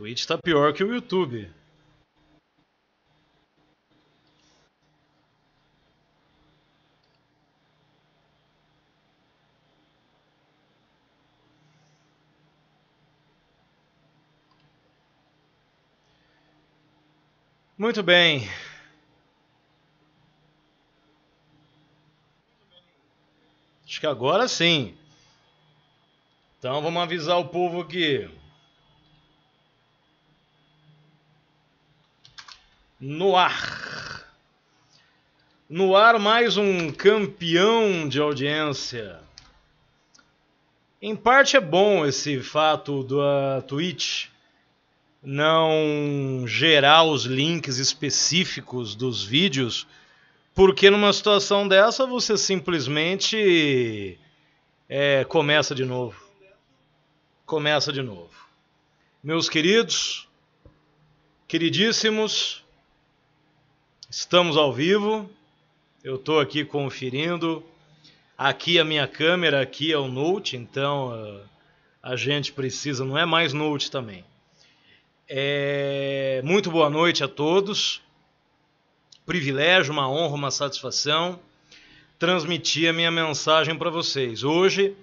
Twitch tá pior que o YouTube. Muito bem. Acho que agora sim. Então vamos avisar o povo aqui. no ar. No ar, mais um campeão de audiência. Em parte é bom esse fato da Twitch não gerar os links específicos dos vídeos, porque numa situação dessa você simplesmente é, começa de novo. Começa de novo. Meus queridos, queridíssimos, Estamos ao vivo. Eu estou aqui conferindo. Aqui a minha câmera, aqui é o Note, então ah, a gente precisa, não é mais Note também. É... Muito boa noite a todos. Privilégio, uma honra, uma satisfação transmitir a minha mensagem para vocês. Hoje,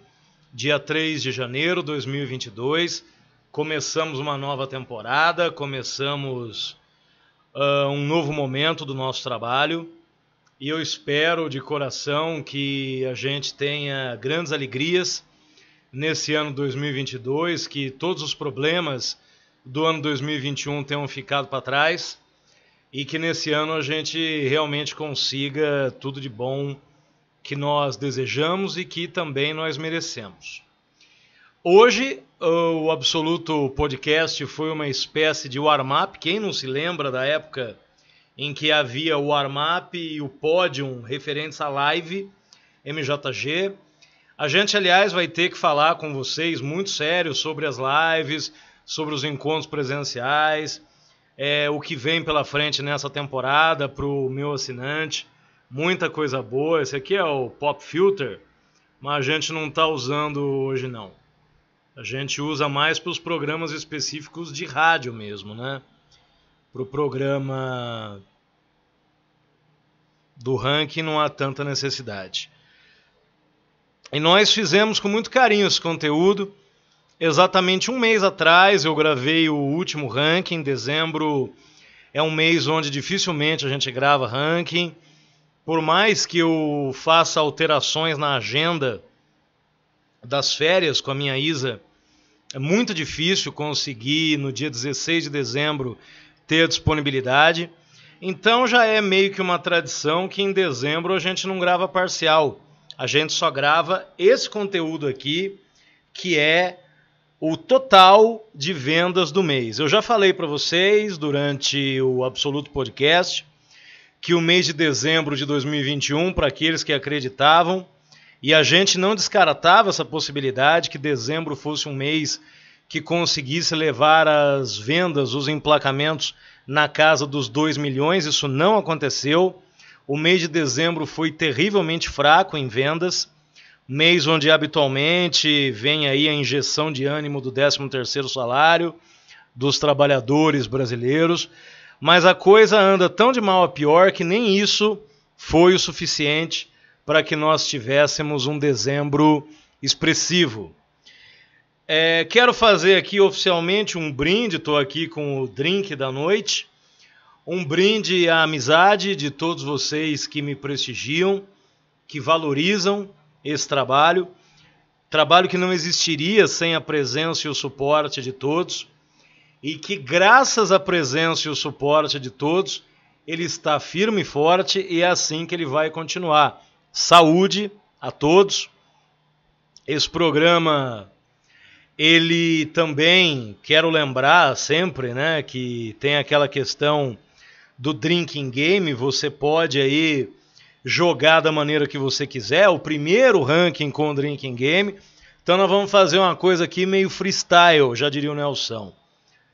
dia 3 de janeiro de 2022, começamos uma nova temporada, começamos uh, um novo momento do nosso trabalho e eu espero de coração que a gente tenha grandes alegrias nesse ano 2022, que todos os problemas do ano 2021 tenham ficado para trás e que nesse ano a gente realmente consiga tudo de bom que nós desejamos e que também nós merecemos. Hoje, o Absoluto Podcast foi uma espécie de warm-up. Quem não se lembra da época em que havia o warm-up e o pódio referentes à live MJG? A gente, aliás, vai ter que falar com vocês muito sério sobre as lives, sobre os encontros presenciais, é, o que vem pela frente nessa temporada para o meu assinante. Muita coisa boa. Esse aqui é o Pop Filter, mas a gente não está usando hoje não a gente usa mais para os programas específicos de rádio mesmo, né? Para o programa do ranking não há tanta necessidade. E nós fizemos com muito carinho esse conteúdo. Exatamente um mês atrás eu gravei o último ranking. Dezembro é um mês onde dificilmente a gente grava ranking. Por mais que eu faça alterações na agenda das férias com a minha Isa, é muito difícil conseguir no dia 16 de dezembro ter disponibilidade. Então já é meio que uma tradição que em dezembro a gente não grava parcial. A gente só grava esse conteúdo aqui, que é o total de vendas do mês. Eu já falei para vocês durante o Absoluto Podcast que o mês de dezembro de 2021, para aqueles que acreditavam, e a gente não descartava essa possibilidade que dezembro fosse um mês que conseguisse levar as vendas, os emplacamentos na casa dos 2 milhões. Isso não aconteceu. O mês de dezembro foi terrivelmente fraco em vendas, mês onde habitualmente vem aí a injeção de ânimo do 13º salário dos trabalhadores brasileiros, mas a coisa anda tão de mal a pior que nem isso foi o suficiente para que nós tivéssemos um dezembro expressivo. É, quero fazer aqui oficialmente um brinde, estou aqui com o drink da noite. Um brinde à amizade de todos vocês que me prestigiam, que valorizam esse trabalho. Trabalho que não existiria sem a presença e o suporte de todos. E que, graças à presença e o suporte de todos, ele está firme e forte e é assim que ele vai continuar. Saúde a todos. Esse programa ele também quero lembrar sempre, né, que tem aquela questão do drinking game, você pode aí jogar da maneira que você quiser, o primeiro ranking com o drinking game. Então nós vamos fazer uma coisa aqui meio freestyle, já diria o Nelson.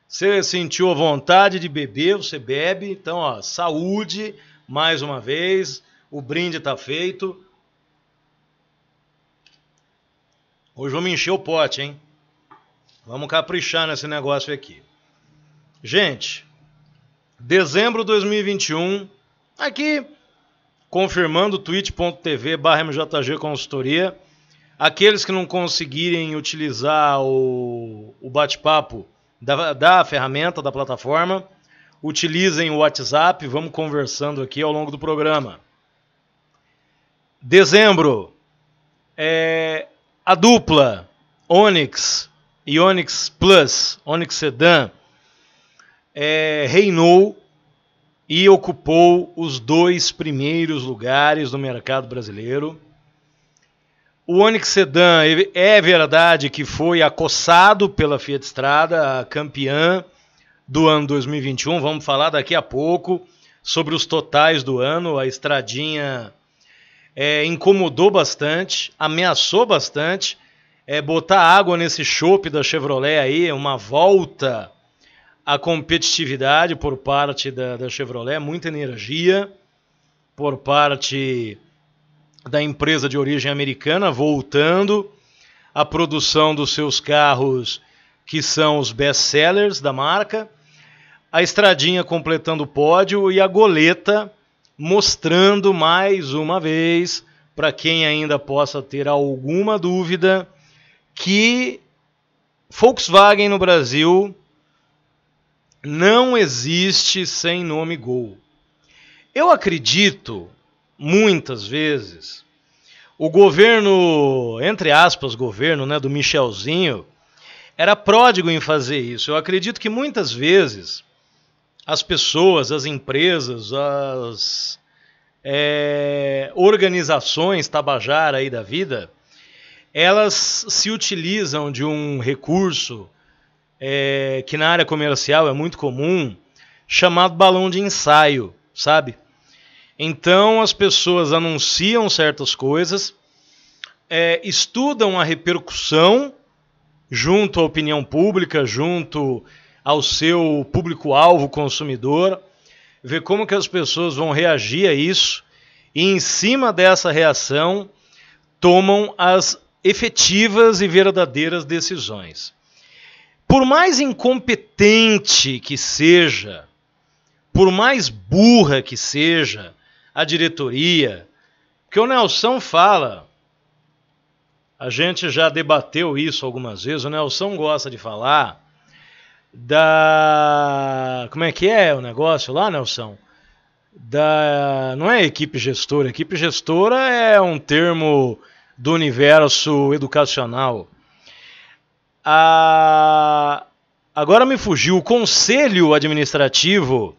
Você sentiu a vontade de beber, você bebe. Então, ó, saúde mais uma vez. O brinde está feito. Hoje vamos encher o pote, hein? Vamos caprichar nesse negócio aqui. Gente, dezembro de 2021, aqui confirmando twitch.tv barra MJG Consultoria. Aqueles que não conseguirem utilizar o, o bate-papo da, da ferramenta, da plataforma, utilizem o WhatsApp, vamos conversando aqui ao longo do programa. Dezembro, é, a dupla Onix e Onix Plus, Onix Sedan, é, reinou e ocupou os dois primeiros lugares no mercado brasileiro. O Onix Sedan é, é verdade que foi acossado pela Fiat Strada, a campeã do ano 2021. Vamos falar daqui a pouco sobre os totais do ano. A Estradinha é, incomodou bastante, ameaçou bastante é, botar água nesse chope da Chevrolet aí, é uma volta à competitividade por parte da, da Chevrolet, muita energia por parte da empresa de origem americana voltando à produção dos seus carros que são os best sellers da marca, a estradinha completando o pódio e a goleta mostrando mais uma vez, para quem ainda possa ter alguma dúvida, que Volkswagen no Brasil não existe sem nome Gol. Eu acredito, muitas vezes, o governo, entre aspas, governo né, do Michelzinho, era pródigo em fazer isso. Eu acredito que muitas vezes as pessoas, as empresas, as é, organizações tabajara aí da vida, elas se utilizam de um recurso é, que na área comercial é muito comum, chamado balão de ensaio, sabe? Então as pessoas anunciam certas coisas, é, estudam a repercussão junto à opinião pública, junto ao seu público-alvo consumidor, ver como que as pessoas vão reagir a isso e em cima dessa reação tomam as efetivas e verdadeiras decisões. Por mais incompetente que seja, por mais burra que seja a diretoria, que o Nelson fala, a gente já debateu isso algumas vezes, o Nelson gosta de falar da. Como é que é o negócio lá, Nelson? Da. Não é equipe gestora. Equipe gestora é um termo do universo educacional. A... Agora me fugiu o conselho administrativo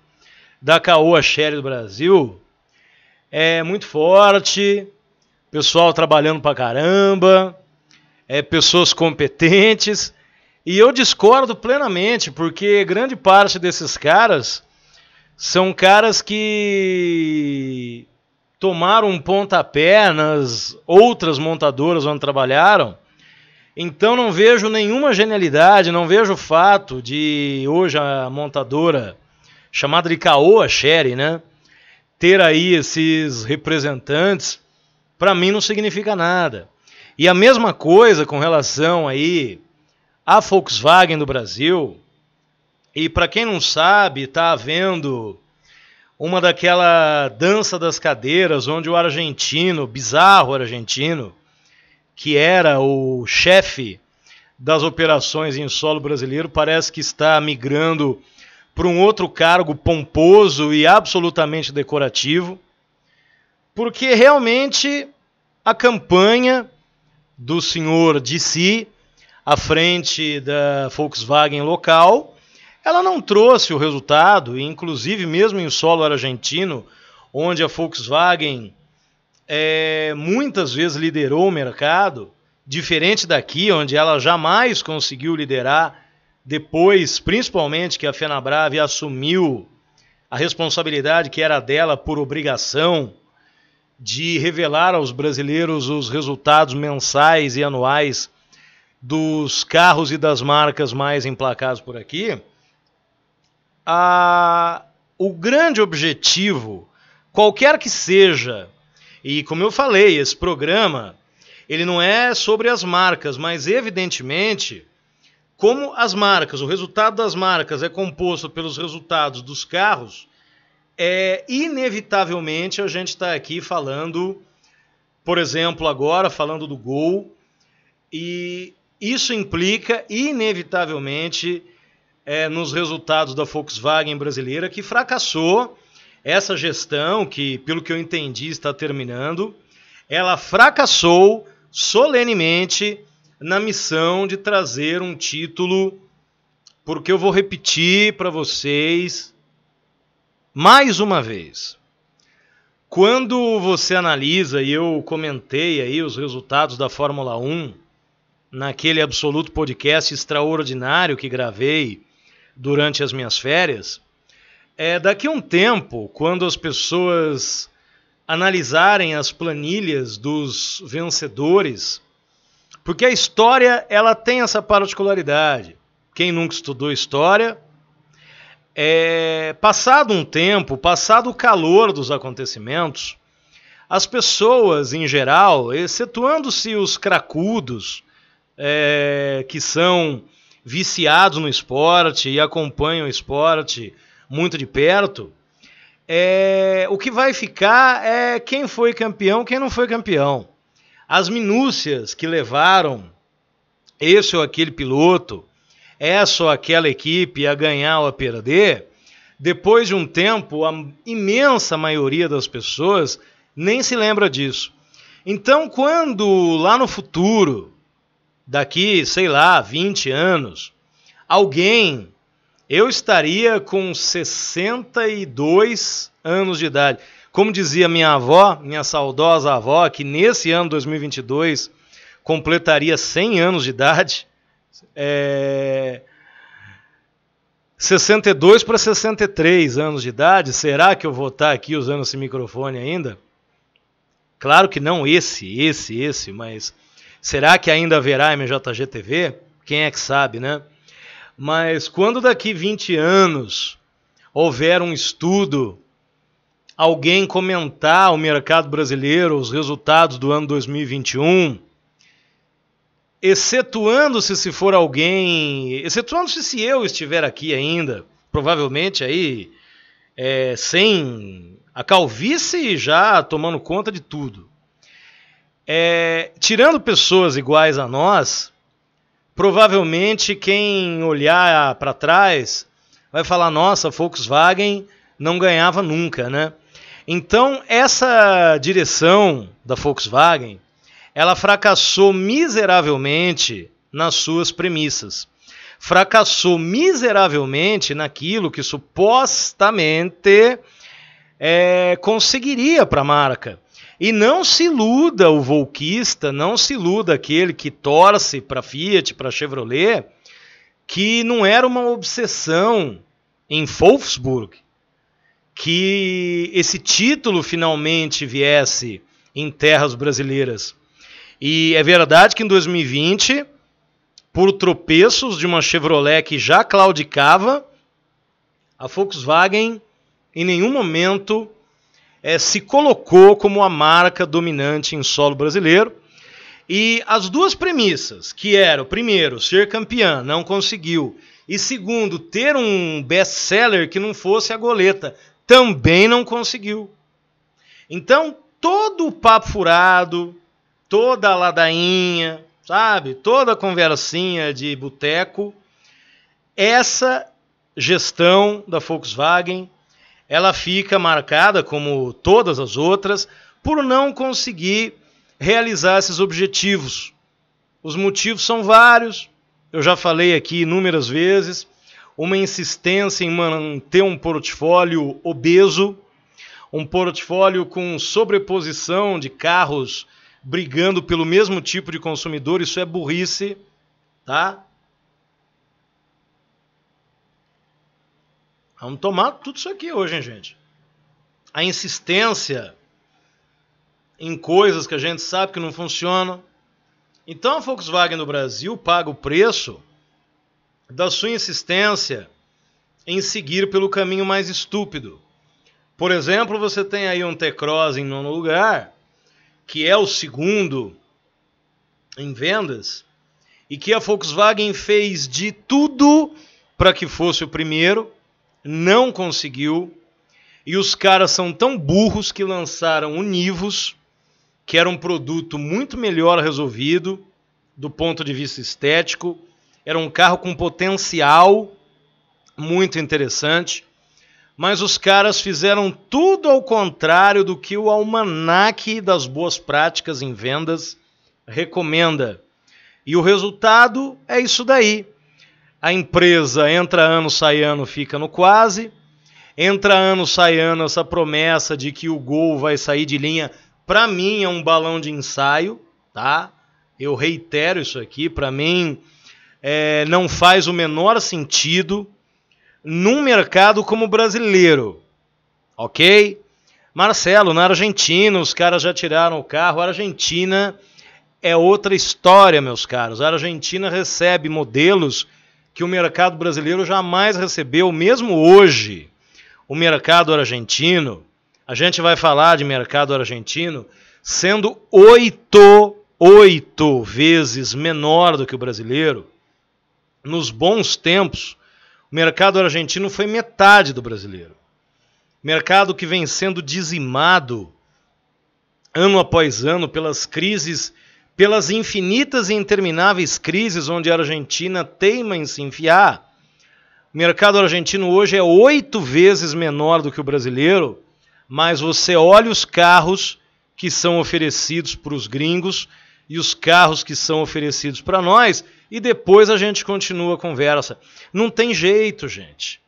da Caoa Sherry do Brasil. É muito forte, pessoal trabalhando pra caramba, é pessoas competentes e eu discordo plenamente, porque grande parte desses caras são caras que tomaram um pontapé nas outras montadoras onde trabalharam. Então não vejo nenhuma genialidade, não vejo o fato de hoje a montadora chamada de Caoa Sherry, né, ter aí esses representantes, para mim não significa nada. E a mesma coisa com relação aí a Volkswagen do Brasil. E para quem não sabe, está havendo uma daquela dança das cadeiras onde o argentino, bizarro argentino, que era o chefe das operações em solo brasileiro, parece que está migrando para um outro cargo pomposo e absolutamente decorativo, porque realmente a campanha do senhor si à frente da Volkswagen local, ela não trouxe o resultado, inclusive mesmo em solo argentino, onde a Volkswagen é, muitas vezes liderou o mercado, diferente daqui, onde ela jamais conseguiu liderar, depois, principalmente, que a Fenabrave assumiu a responsabilidade que era dela por obrigação de revelar aos brasileiros os resultados mensais e anuais dos carros e das marcas mais emplacados por aqui, a, o grande objetivo, qualquer que seja, e como eu falei, esse programa ele não é sobre as marcas, mas evidentemente, como as marcas, o resultado das marcas é composto pelos resultados dos carros, é inevitavelmente a gente está aqui falando, por exemplo, agora falando do Gol e isso implica, inevitavelmente, é, nos resultados da Volkswagen brasileira, que fracassou essa gestão, que, pelo que eu entendi, está terminando. Ela fracassou solenemente na missão de trazer um título, porque eu vou repetir para vocês mais uma vez. Quando você analisa, e eu comentei aí os resultados da Fórmula 1 naquele absoluto podcast extraordinário que gravei durante as minhas férias, é daqui a um tempo, quando as pessoas analisarem as planilhas dos vencedores, porque a história ela tem essa particularidade. Quem nunca estudou história, é, passado um tempo, passado o calor dos acontecimentos, as pessoas em geral, excetuando-se os cracudos, é, que são viciados no esporte e acompanham o esporte muito de perto, é, o que vai ficar é quem foi campeão, quem não foi campeão. As minúcias que levaram esse ou aquele piloto, essa ou aquela equipe a ganhar ou a perder, depois de um tempo, a imensa maioria das pessoas nem se lembra disso. Então, quando lá no futuro daqui, sei lá, 20 anos, alguém, eu estaria com 62 anos de idade. Como dizia minha avó, minha saudosa avó, que nesse ano 2022 completaria 100 anos de idade, é... 62 para 63 anos de idade, será que eu vou estar aqui usando esse microfone ainda? Claro que não esse, esse, esse, mas Será que ainda haverá MJG TV? Quem é que sabe, né? Mas quando daqui 20 anos houver um estudo, alguém comentar o mercado brasileiro, os resultados do ano 2021, excetuando-se se for alguém, excetuando-se se eu estiver aqui ainda, provavelmente aí é, sem a calvície já tomando conta de tudo. É, tirando pessoas iguais a nós, provavelmente quem olhar para trás vai falar: nossa, Volkswagen não ganhava nunca, né? Então, essa direção da Volkswagen, ela fracassou miseravelmente nas suas premissas. Fracassou miseravelmente naquilo que supostamente é, conseguiria para a marca. E não se iluda o volquista, não se iluda aquele que torce para Fiat, para Chevrolet, que não era uma obsessão em Wolfsburg que esse título finalmente viesse em terras brasileiras. E é verdade que em 2020, por tropeços de uma Chevrolet que já claudicava, a Volkswagen em nenhum momento é, se colocou como a marca dominante em solo brasileiro. E as duas premissas, que eram, primeiro, ser campeã, não conseguiu, e segundo, ter um best-seller que não fosse a goleta, também não conseguiu. Então, todo o papo furado, toda a ladainha, sabe? Toda a conversinha de boteco, essa gestão da Volkswagen ela fica marcada, como todas as outras, por não conseguir realizar esses objetivos. Os motivos são vários, eu já falei aqui inúmeras vezes, uma insistência em manter um portfólio obeso, um portfólio com sobreposição de carros brigando pelo mesmo tipo de consumidor, isso é burrice, tá? Vamos tomar tudo isso aqui hoje, hein, gente? A insistência em coisas que a gente sabe que não funcionam. Então a Volkswagen no Brasil paga o preço da sua insistência em seguir pelo caminho mais estúpido. Por exemplo, você tem aí um T-Cross em nono lugar, que é o segundo em vendas, e que a Volkswagen fez de tudo para que fosse o primeiro, não conseguiu. E os caras são tão burros que lançaram o Nivus, que era um produto muito melhor resolvido do ponto de vista estético. Era um carro com potencial muito interessante. Mas os caras fizeram tudo ao contrário do que o almanaque das boas práticas em vendas recomenda. E o resultado é isso daí. A empresa entra ano, sai ano, fica no quase. Entra ano, sai ano, essa promessa de que o gol vai sair de linha, para mim é um balão de ensaio, tá? Eu reitero isso aqui, para mim é, não faz o menor sentido num mercado como o brasileiro, ok? Marcelo, na Argentina, os caras já tiraram o carro. A Argentina é outra história, meus caros. A Argentina recebe modelos que o mercado brasileiro jamais recebeu, mesmo hoje, o mercado argentino. A gente vai falar de mercado argentino sendo oito, oito vezes menor do que o brasileiro. Nos bons tempos, o mercado argentino foi metade do brasileiro. Mercado que vem sendo dizimado ano após ano pelas crises pelas infinitas e intermináveis crises onde a Argentina teima em se enfiar. O mercado argentino hoje é oito vezes menor do que o brasileiro, mas você olha os carros que são oferecidos para os gringos e os carros que são oferecidos para nós e depois a gente continua a conversa. Não tem jeito, gente.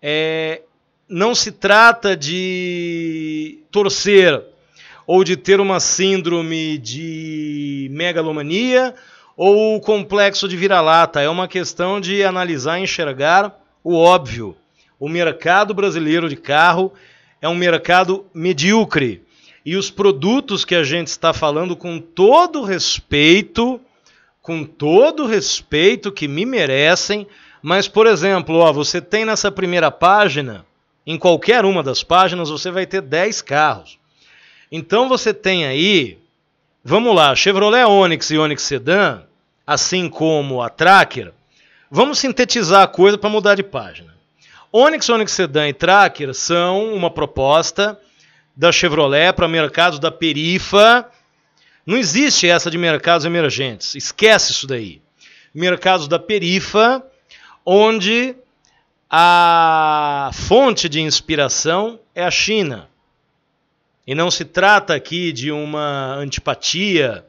É, não se trata de torcer ou de ter uma síndrome de megalomania ou o complexo de vira-lata. É uma questão de analisar e enxergar o óbvio. O mercado brasileiro de carro é um mercado medíocre. E os produtos que a gente está falando, com todo respeito, com todo respeito que me merecem, mas, por exemplo, ó, você tem nessa primeira página, em qualquer uma das páginas, você vai ter 10 carros. Então você tem aí, vamos lá, Chevrolet Onix e Onix Sedan, assim como a Tracker, vamos sintetizar a coisa para mudar de página. Onix, Onix Sedan e Tracker são uma proposta da Chevrolet para mercados da perifa. Não existe essa de mercados emergentes. Esquece isso daí. Mercados da perifa, onde a fonte de inspiração é a China. E não se trata aqui de uma antipatia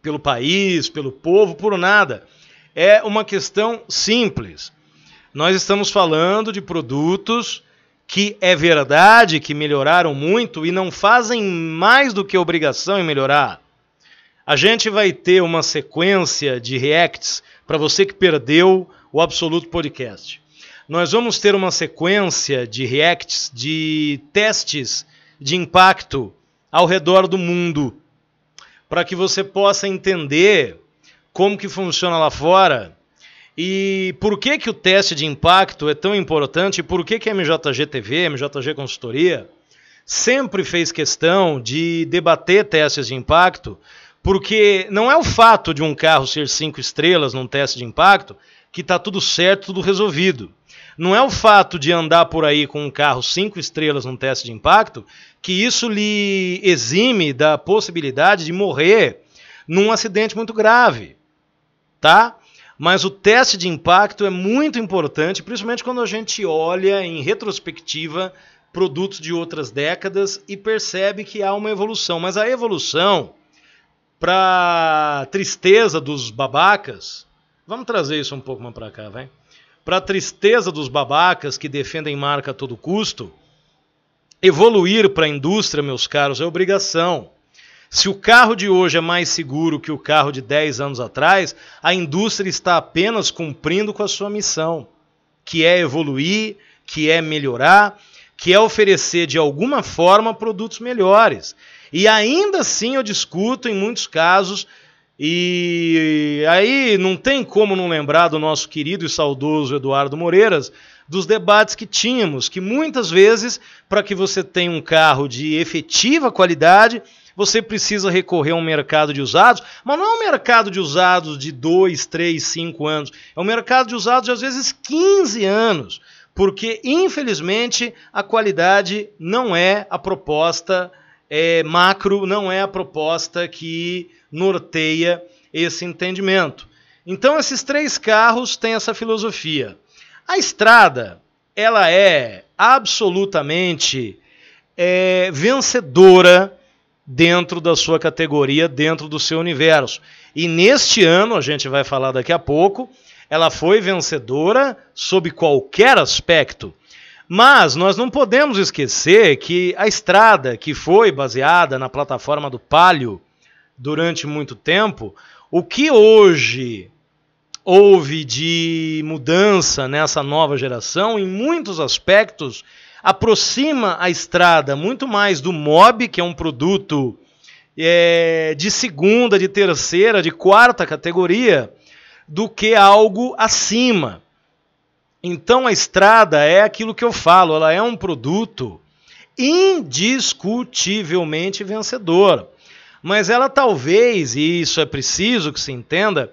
pelo país, pelo povo, por nada. É uma questão simples. Nós estamos falando de produtos que é verdade que melhoraram muito e não fazem mais do que obrigação em melhorar. A gente vai ter uma sequência de reacts para você que perdeu o Absoluto Podcast. Nós vamos ter uma sequência de reacts de testes de impacto ao redor do mundo, para que você possa entender como que funciona lá fora e por que que o teste de impacto é tão importante, por que que a MJG TV, MJG Consultoria sempre fez questão de debater testes de impacto, porque não é o fato de um carro ser cinco estrelas num teste de impacto que está tudo certo, tudo resolvido. Não é o fato de andar por aí com um carro cinco estrelas num teste de impacto que isso lhe exime da possibilidade de morrer num acidente muito grave, tá? Mas o teste de impacto é muito importante, principalmente quando a gente olha em retrospectiva produtos de outras décadas e percebe que há uma evolução. Mas a evolução, para tristeza dos babacas, vamos trazer isso um pouco mais para cá, vai? para a tristeza dos babacas que defendem marca a todo custo, evoluir para a indústria, meus caros, é obrigação. Se o carro de hoje é mais seguro que o carro de 10 anos atrás, a indústria está apenas cumprindo com a sua missão, que é evoluir, que é melhorar, que é oferecer de alguma forma produtos melhores. E ainda assim eu discuto em muitos casos e aí não tem como não lembrar do nosso querido e saudoso Eduardo Moreiras, dos debates que tínhamos, que muitas vezes, para que você tenha um carro de efetiva qualidade, você precisa recorrer a um mercado de usados, mas não é um mercado de usados de 2, 3, 5 anos, é um mercado de usados de às vezes 15 anos, porque infelizmente a qualidade não é a proposta é, macro, não é a proposta que norteia esse entendimento. Então esses três carros têm essa filosofia. A estrada, ela é absolutamente é, vencedora dentro da sua categoria, dentro do seu universo. E neste ano, a gente vai falar daqui a pouco, ela foi vencedora sob qualquer aspecto. Mas nós não podemos esquecer que a estrada que foi baseada na plataforma do Palio durante muito tempo, o que hoje houve de mudança nessa nova geração, em muitos aspectos, aproxima a estrada muito mais do mob, que é um produto é, de segunda, de terceira, de quarta categoria, do que algo acima. Então a estrada é aquilo que eu falo, ela é um produto indiscutivelmente vencedor mas ela talvez, e isso é preciso que se entenda,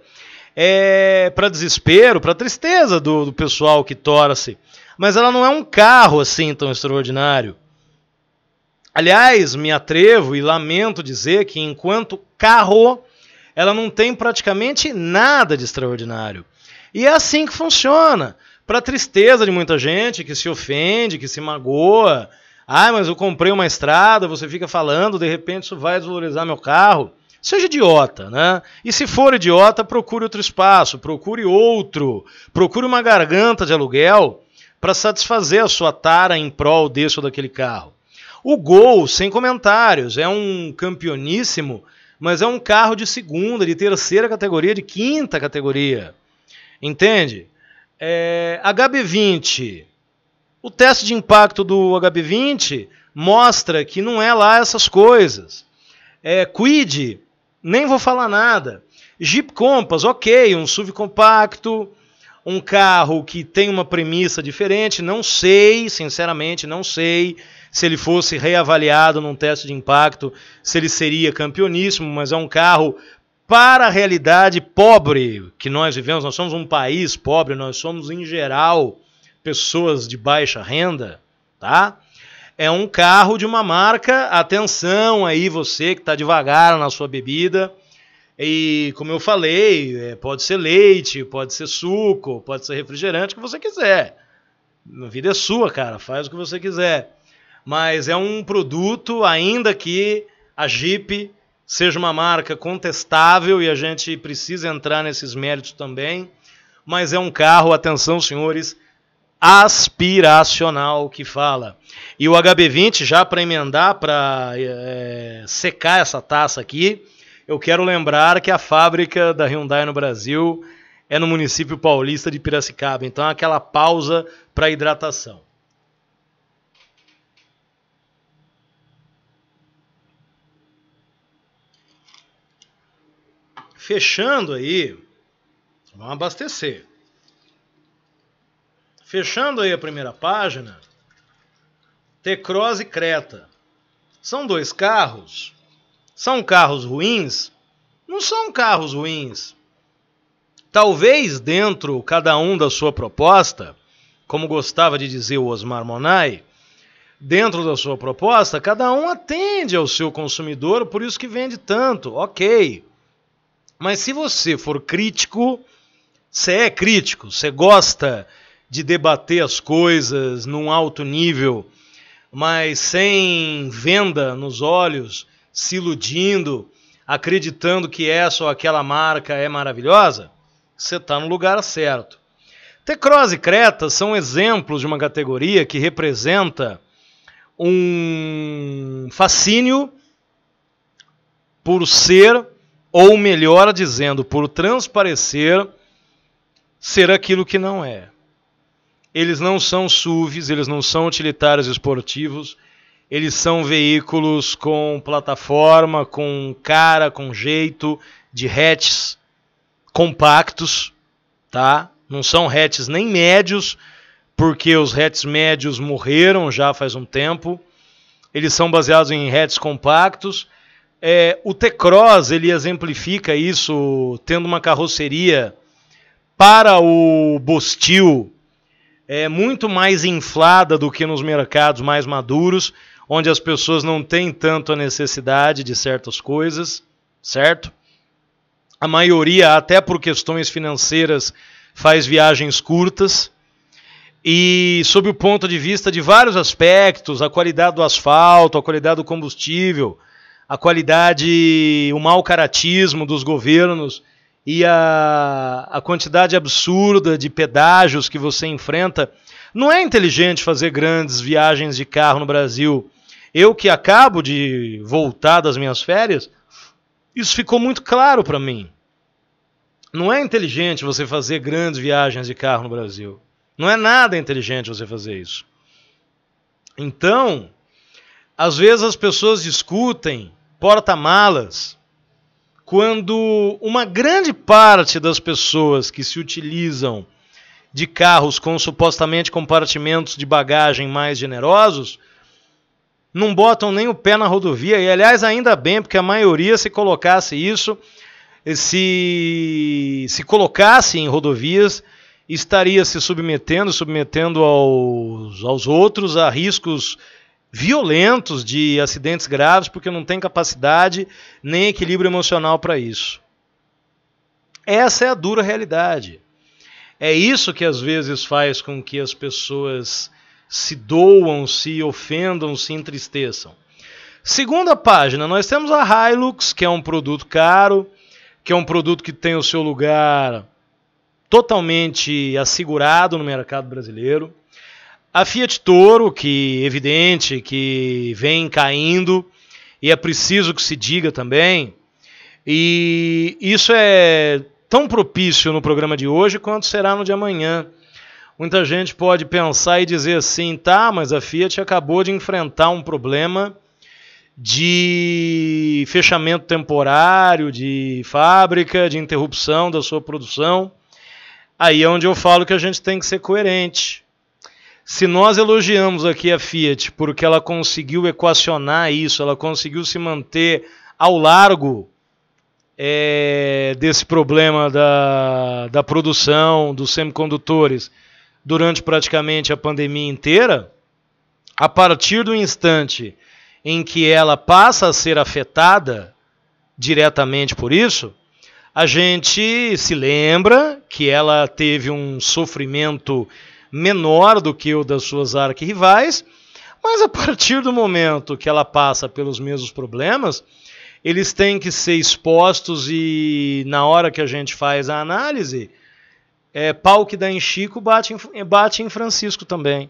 é, para desespero, para tristeza do, do pessoal que torce, mas ela não é um carro assim tão extraordinário. Aliás, me atrevo e lamento dizer que enquanto carro, ela não tem praticamente nada de extraordinário. E é assim que funciona. Para tristeza de muita gente que se ofende, que se magoa, ah, mas eu comprei uma estrada, você fica falando, de repente isso vai desvalorizar meu carro. Seja idiota, né? E se for idiota, procure outro espaço, procure outro, procure uma garganta de aluguel para satisfazer a sua tara em prol desse ou daquele carro. O Gol, sem comentários, é um campeoníssimo, mas é um carro de segunda, de terceira categoria, de quinta categoria. Entende? É, HB20, o teste de impacto do HB20 mostra que não é lá essas coisas. É, Quid, nem vou falar nada. Jeep Compass, ok, um SUV compacto, um carro que tem uma premissa diferente. Não sei, sinceramente, não sei se ele fosse reavaliado num teste de impacto, se ele seria campeoníssimo, mas é um carro para a realidade pobre que nós vivemos. Nós somos um país pobre, nós somos, em geral, pessoas de baixa renda, tá? É um carro de uma marca, atenção aí você que está devagar na sua bebida. E como eu falei, é, pode ser leite, pode ser suco, pode ser refrigerante, o que você quiser. A vida é sua, cara, faz o que você quiser. Mas é um produto, ainda que a Jeep seja uma marca contestável e a gente precisa entrar nesses méritos também. Mas é um carro, atenção senhores, aspiracional que fala. E o HB20, já para emendar, para é, eh, secar essa taça aqui, eu quero lembrar que a fábrica da Hyundai no Brasil é no município paulista de Piracicaba. Então, é aquela pausa para hidratação. Fechando aí, vamos abastecer. Fechando aí a primeira página, T-Cross e Creta. São dois carros. São carros ruins? Não são carros ruins. Talvez dentro cada um da sua proposta, como gostava de dizer o Osmar Monai, dentro da sua proposta, cada um atende ao seu consumidor, por isso que vende tanto, ok. Mas se você for crítico, você é crítico, você gosta de debater as coisas num alto nível, mas sem venda nos olhos, se iludindo, acreditando que essa ou aquela marca é maravilhosa, você está no lugar certo. Tecros e Creta são exemplos de uma categoria que representa um fascínio por ser, ou melhor dizendo, por transparecer, ser aquilo que não é. Eles não são SUVs, eles não são utilitários esportivos, eles são veículos com plataforma, com cara, com jeito, de hatches compactos, tá? Não são hatches nem médios, porque os hatches médios morreram já faz um tempo. Eles são baseados em hatches compactos. É, o T-Cross ele exemplifica isso tendo uma carroceria para o Bostil é muito mais inflada do que nos mercados mais maduros, onde as pessoas não têm tanto a necessidade de certas coisas, certo? A maioria, até por questões financeiras, faz viagens curtas. E sob o ponto de vista de vários aspectos, a qualidade do asfalto, a qualidade do combustível, a qualidade, o mau caratismo dos governos, e a, a quantidade absurda de pedágios que você enfrenta. Não é inteligente fazer grandes viagens de carro no Brasil. Eu que acabo de voltar das minhas férias, isso ficou muito claro para mim. Não é inteligente você fazer grandes viagens de carro no Brasil. Não é nada inteligente você fazer isso. Então, às vezes as pessoas discutem porta-malas quando uma grande parte das pessoas que se utilizam de carros com supostamente compartimentos de bagagem mais generosos não botam nem o pé na rodovia. E aliás, ainda bem, porque a maioria, se colocasse isso, se, se colocasse em rodovias, estaria se submetendo, submetendo aos, aos outros a riscos violentos de acidentes graves porque não tem capacidade nem equilíbrio emocional para isso. Essa é a dura realidade. É isso que às vezes faz com que as pessoas se doam, se ofendam, se entristeçam. Segunda página, nós temos a Hilux, que é um produto caro, que é um produto que tem o seu lugar totalmente assegurado no mercado brasileiro. A Fiat Toro, que é evidente que vem caindo, e é preciso que se diga também, e isso é tão propício no programa de hoje quanto será no de amanhã. Muita gente pode pensar e dizer assim, tá, mas a Fiat acabou de enfrentar um problema de fechamento temporário de fábrica, de interrupção da sua produção. Aí é onde eu falo que a gente tem que ser coerente se nós elogiamos aqui a Fiat porque ela conseguiu equacionar isso, ela conseguiu se manter ao largo é, desse problema da, da produção dos semicondutores durante praticamente a pandemia inteira, a partir do instante em que ela passa a ser afetada diretamente por isso, a gente se lembra que ela teve um sofrimento menor do que o das suas arquirrivais, mas a partir do momento que ela passa pelos mesmos problemas, eles têm que ser expostos e na hora que a gente faz a análise, é, pau que dá em Chico bate em, bate em Francisco também,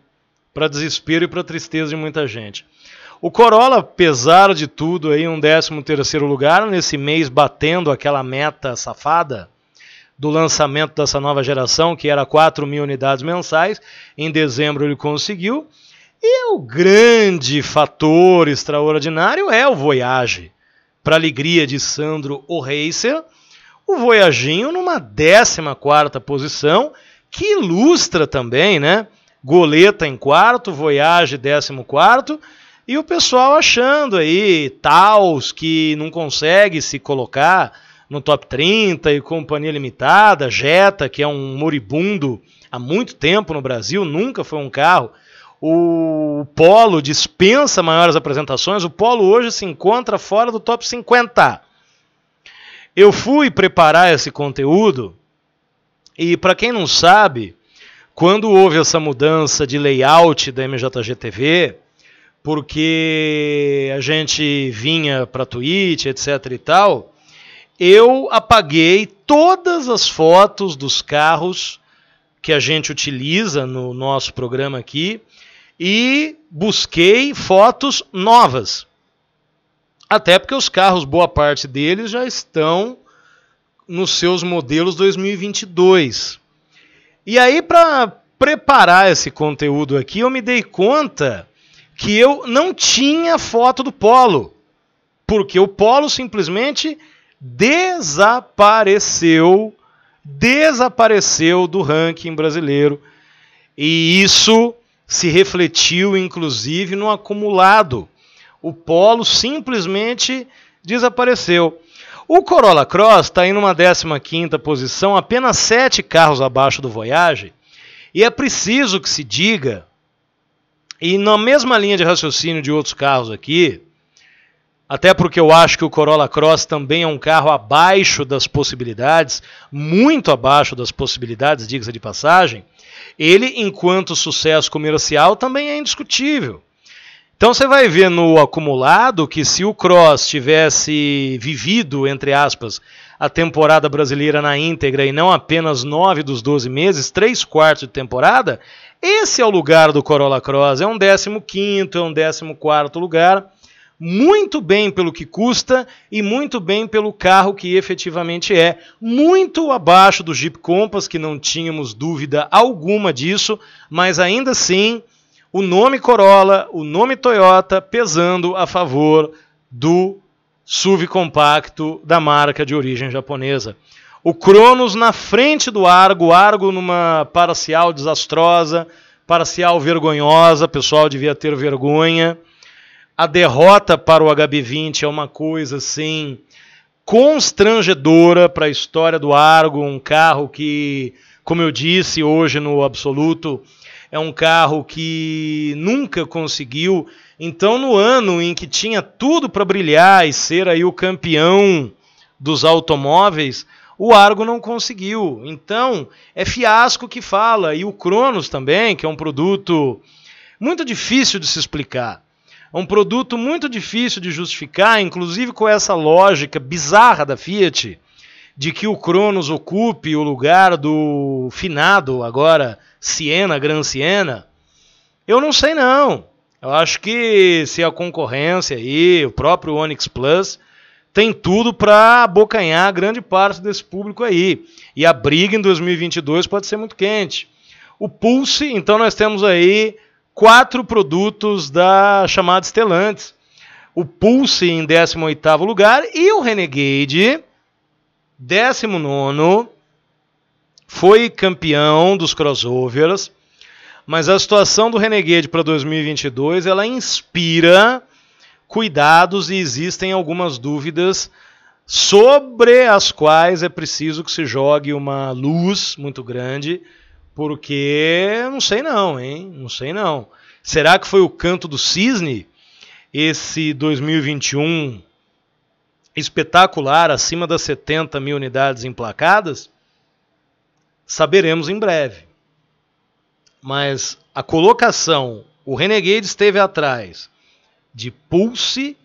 para desespero e para tristeza de muita gente. O Corolla, apesar de tudo, aí um 13 terceiro lugar nesse mês batendo aquela meta safada, do lançamento dessa nova geração, que era 4 mil unidades mensais. Em dezembro ele conseguiu. E o grande fator extraordinário é o Voyage. Para alegria de Sandro O'Reiser, o Voyaginho numa 14 posição, que ilustra também, né? Goleta em quarto, Voyage 14 e o pessoal achando aí Taos que não consegue se colocar no top 30 e companhia limitada, Jetta, que é um moribundo há muito tempo no Brasil, nunca foi um carro. O Polo dispensa maiores apresentações, o Polo hoje se encontra fora do top 50. Eu fui preparar esse conteúdo e para quem não sabe, quando houve essa mudança de layout da MJGTV, porque a gente vinha para Twitch, etc e tal, eu apaguei todas as fotos dos carros que a gente utiliza no nosso programa aqui e busquei fotos novas. Até porque os carros, boa parte deles já estão nos seus modelos 2022. E aí, para preparar esse conteúdo aqui, eu me dei conta que eu não tinha foto do Polo, porque o Polo simplesmente desapareceu, desapareceu do ranking brasileiro. E isso se refletiu inclusive no acumulado. O Polo simplesmente desapareceu. O Corolla Cross está em uma 15ª posição, apenas sete carros abaixo do Voyage, e é preciso que se diga, e na mesma linha de raciocínio de outros carros aqui, até porque eu acho que o Corolla Cross também é um carro abaixo das possibilidades, muito abaixo das possibilidades, diga-se de passagem. Ele, enquanto sucesso comercial, também é indiscutível. Então você vai ver no acumulado que se o Cross tivesse vivido, entre aspas, a temporada brasileira na íntegra e não apenas nove dos 12 meses, três quartos de temporada, esse é o lugar do Corolla Cross. É um 15, é um 14 lugar muito bem pelo que custa e muito bem pelo carro que efetivamente é, muito abaixo do Jeep Compass, que não tínhamos dúvida alguma disso, mas ainda assim o nome Corolla, o nome Toyota pesando a favor do SUV compacto da marca de origem japonesa. O Cronos na frente do Argo, Argo numa parcial desastrosa, parcial vergonhosa, pessoal devia ter vergonha. A derrota para o HB20 é uma coisa assim constrangedora para a história do Argo, um carro que, como eu disse hoje no absoluto, é um carro que nunca conseguiu. Então, no ano em que tinha tudo para brilhar e ser aí o campeão dos automóveis, o Argo não conseguiu. Então, é fiasco que fala. E o Cronos também, que é um produto muito difícil de se explicar. É um produto muito difícil de justificar, inclusive com essa lógica bizarra da Fiat, de que o Cronos ocupe o lugar do finado agora Siena, Gran Siena. Eu não sei não. Eu acho que se a concorrência aí, o próprio Onix Plus, tem tudo para abocanhar grande parte desse público aí. E a briga em 2022 pode ser muito quente. O Pulse, então nós temos aí quatro produtos da chamada Stellantis. O Pulse em 18º lugar e o Renegade 19 foi campeão dos crossovers, mas a situação do Renegade para 2022, ela inspira cuidados e existem algumas dúvidas sobre as quais é preciso que se jogue uma luz muito grande porque não sei não, hein? Não sei não. Será que foi o canto do cisne esse 2021 espetacular, acima das 70 mil unidades emplacadas? Saberemos em breve. Mas a colocação, o Renegade esteve atrás de Pulse,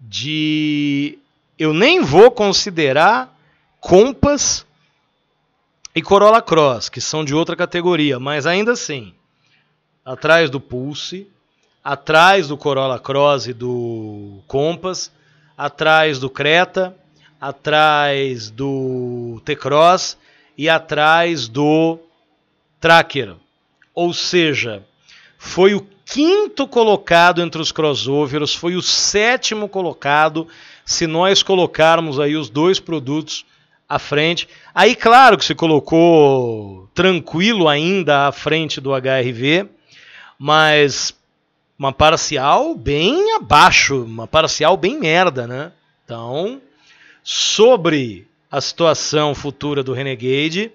de. Eu nem vou considerar Compass e Corolla Cross, que são de outra categoria, mas ainda assim, atrás do Pulse, atrás do Corolla Cross e do Compass, atrás do Creta, atrás do T-Cross e atrás do Tracker. Ou seja, foi o quinto colocado entre os crossovers, foi o sétimo colocado se nós colocarmos aí os dois produtos à frente. Aí, claro que se colocou tranquilo ainda à frente do HRV, mas uma parcial bem abaixo, uma parcial bem merda, né? Então, sobre a situação futura do Renegade,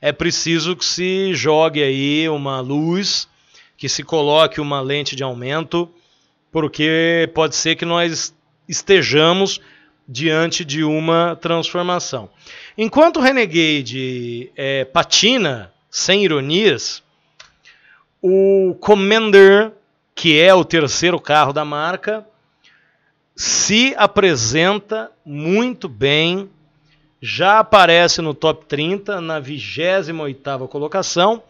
é preciso que se jogue aí uma luz, que se coloque uma lente de aumento, porque pode ser que nós estejamos diante de uma transformação. Enquanto o Renegade é, patina, sem ironias, o Commander, que é o terceiro carro da marca, se apresenta muito bem, já aparece no top 30, na 28ª colocação.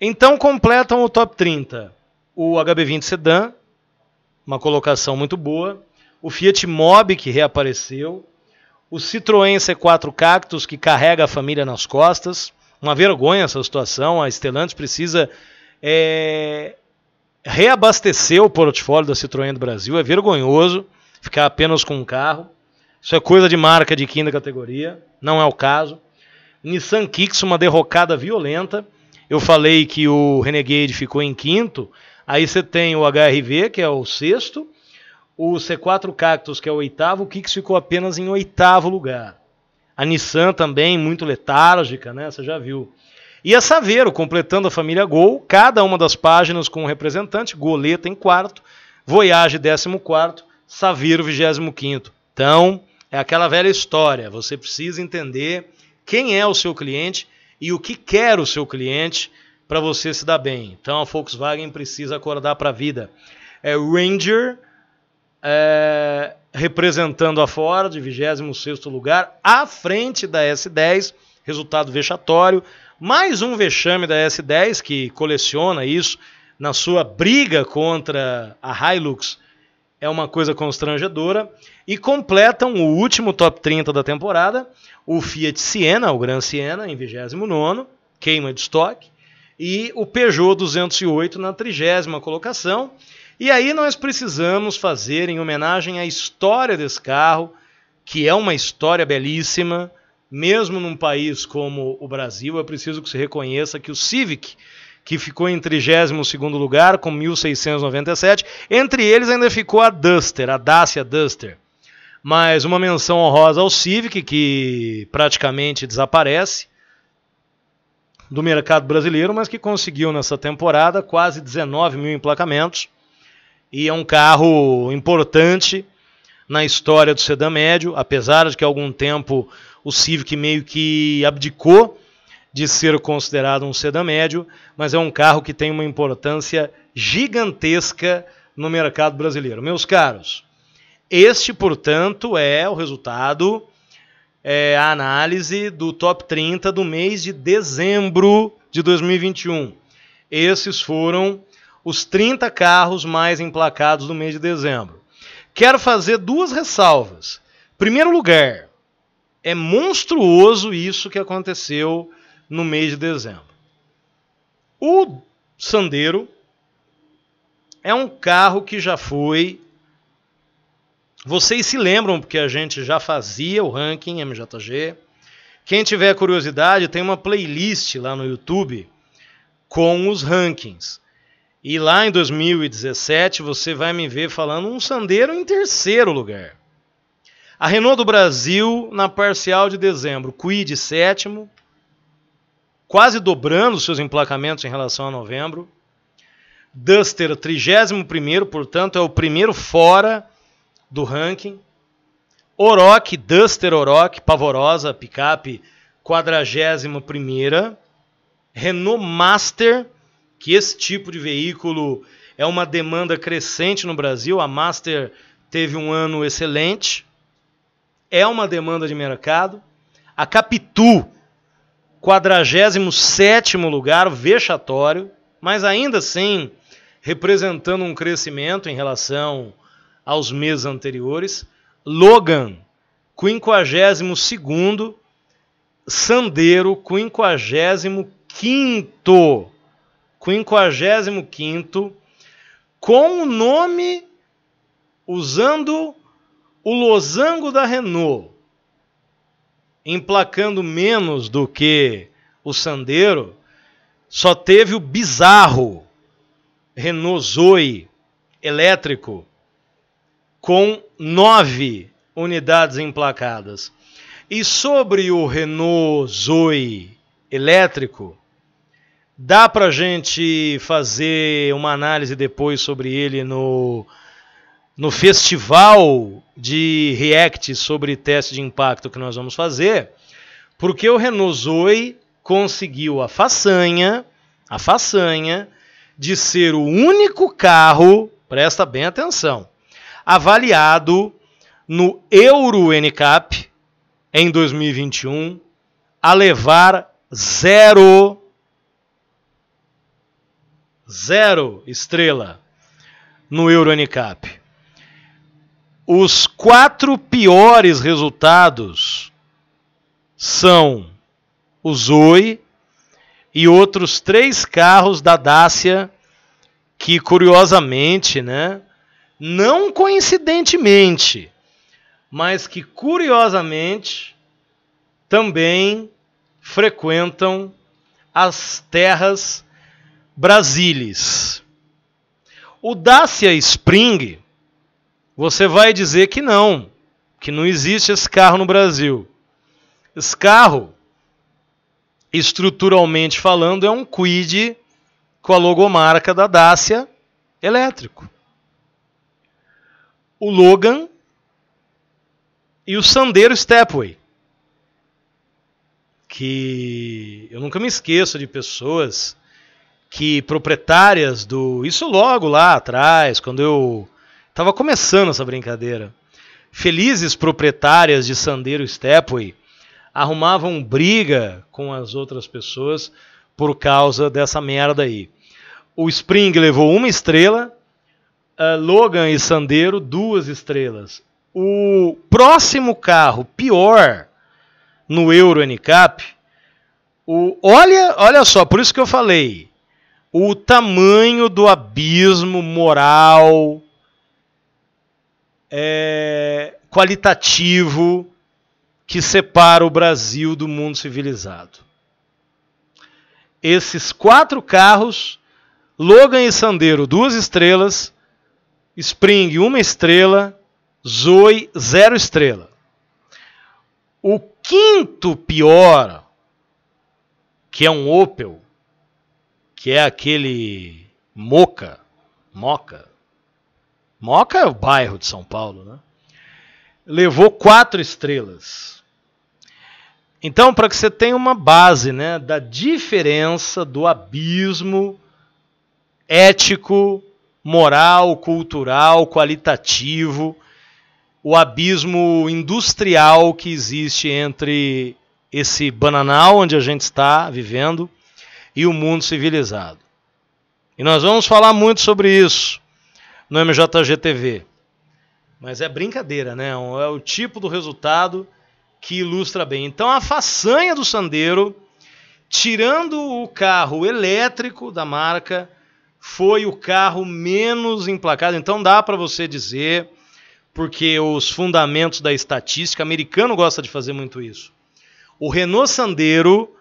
Então completam o top 30 o HB20 Sedan, uma colocação muito boa, o Fiat Mobi que reapareceu, o Citroën C4 Cactus que carrega a família nas costas. Uma vergonha essa situação. A Stellantis precisa é, reabastecer o portfólio da Citroën do Brasil. É vergonhoso ficar apenas com um carro. Isso é coisa de marca de quinta categoria. Não é o caso. Nissan Kicks, uma derrocada violenta. Eu falei que o Renegade ficou em quinto. Aí você tem o HRV, que é o sexto o C4 Cactus, que é o oitavo, o Kicks ficou apenas em oitavo lugar. A Nissan também, muito letárgica, né? Você já viu. E a Saveiro, completando a família Gol, cada uma das páginas com um representante, Goleta em quarto, Voyage décimo quarto, Saveiro vigésimo quinto. Então, é aquela velha história, você precisa entender quem é o seu cliente e o que quer o seu cliente para você se dar bem. Então a Volkswagen precisa acordar para a vida. É Ranger é, representando a Ford, 26 lugar, à frente da S10, resultado vexatório. Mais um vexame da S10 que coleciona isso na sua briga contra a Hilux. É uma coisa constrangedora. E completam o último top 30 da temporada, o Fiat Siena, o Gran Siena, em 29, queima de estoque. E o Peugeot 208 na trigésima colocação. E aí nós precisamos fazer em homenagem à história desse carro, que é uma história belíssima, mesmo num país como o Brasil, é preciso que se reconheça que o Civic, que ficou em 32º lugar com 1697, entre eles ainda ficou a Duster, a Dacia Duster. Mas uma menção honrosa ao Civic, que praticamente desaparece do mercado brasileiro, mas que conseguiu nessa temporada quase 19 mil emplacamentos e é um carro importante na história do sedã médio, apesar de que há algum tempo o Civic meio que abdicou de ser considerado um sedã médio, mas é um carro que tem uma importância gigantesca no mercado brasileiro. Meus caros, este, portanto, é o resultado, é a análise do top 30 do mês de dezembro de 2021. Esses foram os 30 carros mais emplacados no mês de dezembro. Quero fazer duas ressalvas. Primeiro lugar, é monstruoso isso que aconteceu no mês de dezembro. O Sandero é um carro que já foi. Vocês se lembram porque a gente já fazia o ranking MJG. Quem tiver curiosidade, tem uma playlist lá no YouTube com os rankings. E lá em 2017 você vai me ver falando um Sandeiro em terceiro lugar. A Renault do Brasil na parcial de dezembro, Cuid sétimo, quase dobrando seus emplacamentos em relação a novembro. Duster 31 primeiro, portanto é o primeiro fora do ranking. Oroch, Duster Oroch, pavorosa, picape 41 primeira, Renault Master que esse tipo de veículo é uma demanda crescente no Brasil. A Master teve um ano excelente, é uma demanda de mercado. A Capitu, 47 lugar, vexatório, mas ainda assim representando um crescimento em relação aos meses anteriores. Logan, 52º, Sandero, 55 quinto. 55 com o nome usando o losango da Renault, emplacando menos do que o Sandeiro, só teve o bizarro Renault Zoe elétrico com nove unidades emplacadas. E sobre o Renault Zoe elétrico, Dá pra gente fazer uma análise depois sobre ele no, no festival de React sobre teste de impacto que nós vamos fazer, porque o Renault Zoe conseguiu a façanha, a façanha de ser o único carro, presta bem atenção, avaliado no Euro NCAP em 2021 a levar zero zero estrela no Euro NCAP. Os quatro piores resultados são o Zoe e outros três carros da Dacia que curiosamente, né, não coincidentemente, mas que curiosamente também frequentam as terras Brasilis. O Dacia Spring, você vai dizer que não, que não existe esse carro no Brasil. Esse carro, estruturalmente falando, é um Quid com a logomarca da Dacia elétrico. O Logan e o Sandero Stepway. Que eu nunca me esqueço de pessoas que proprietárias do. Isso logo lá atrás, quando eu estava começando essa brincadeira. Felizes proprietárias de Sandeiro Stepway arrumavam briga com as outras pessoas por causa dessa merda aí. O Spring levou uma estrela, eh, Logan e Sandeiro duas estrelas. O próximo carro pior no Euro NCAP, o olha, olha só, por isso que eu falei o tamanho do abismo moral, é, qualitativo que separa o Brasil do mundo civilizado. Esses quatro carros, Logan e Sandero, duas estrelas, Spring, uma estrela, Zoe, zero estrela. O quinto pior, que é um Opel, que é aquele Moca, Moca. Moca é o bairro de São Paulo, né? Levou quatro estrelas. Então, para que você tenha uma base né, da diferença do abismo ético, moral, cultural, qualitativo, o abismo industrial que existe entre esse bananal onde a gente está vivendo e o mundo civilizado. E nós vamos falar muito sobre isso no MJGTV. Mas é brincadeira, né? É o tipo do resultado que ilustra bem. Então a façanha do Sandeiro, tirando o carro elétrico da marca, foi o carro menos emplacado. Então dá para você dizer, porque os fundamentos da estatística, americano gosta de fazer muito isso. O Renault Sandero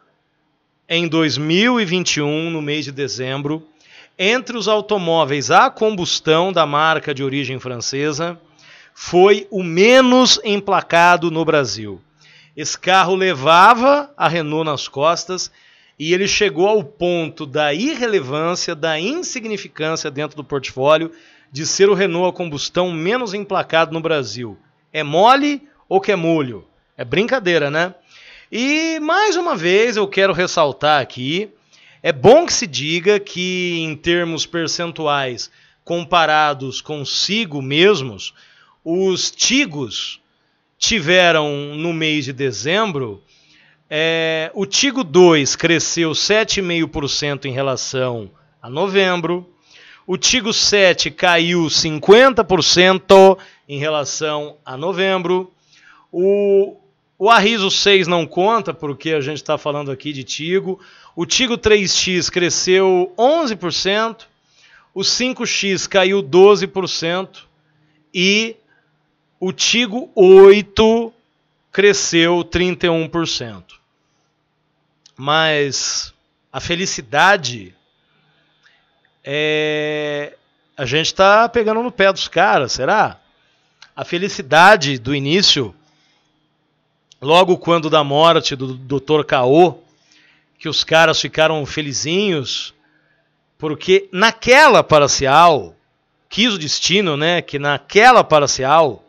em 2021, no mês de dezembro, entre os automóveis a combustão da marca de origem francesa, foi o menos emplacado no Brasil. Esse carro levava a Renault nas costas e ele chegou ao ponto da irrelevância, da insignificância dentro do portfólio de ser o Renault a combustão menos emplacado no Brasil. É mole ou que é molho? É brincadeira, né? E mais uma vez eu quero ressaltar aqui: é bom que se diga que, em termos percentuais comparados consigo mesmos, os Tigos tiveram no mês de dezembro. É, o Tigo 2 cresceu 7,5% em relação a novembro. O Tigo 7 caiu 50% em relação a novembro. O o Arriso 6 não conta, porque a gente está falando aqui de Tigo. O Tigo 3X cresceu 11%, o 5X caiu 12% e o Tigo 8 cresceu 31%. Mas a felicidade é. A gente está pegando no pé dos caras, será? A felicidade do início logo quando da morte do Dr. Caô, que os caras ficaram felizinhos, porque naquela parcial, quis o destino, né, que naquela parcial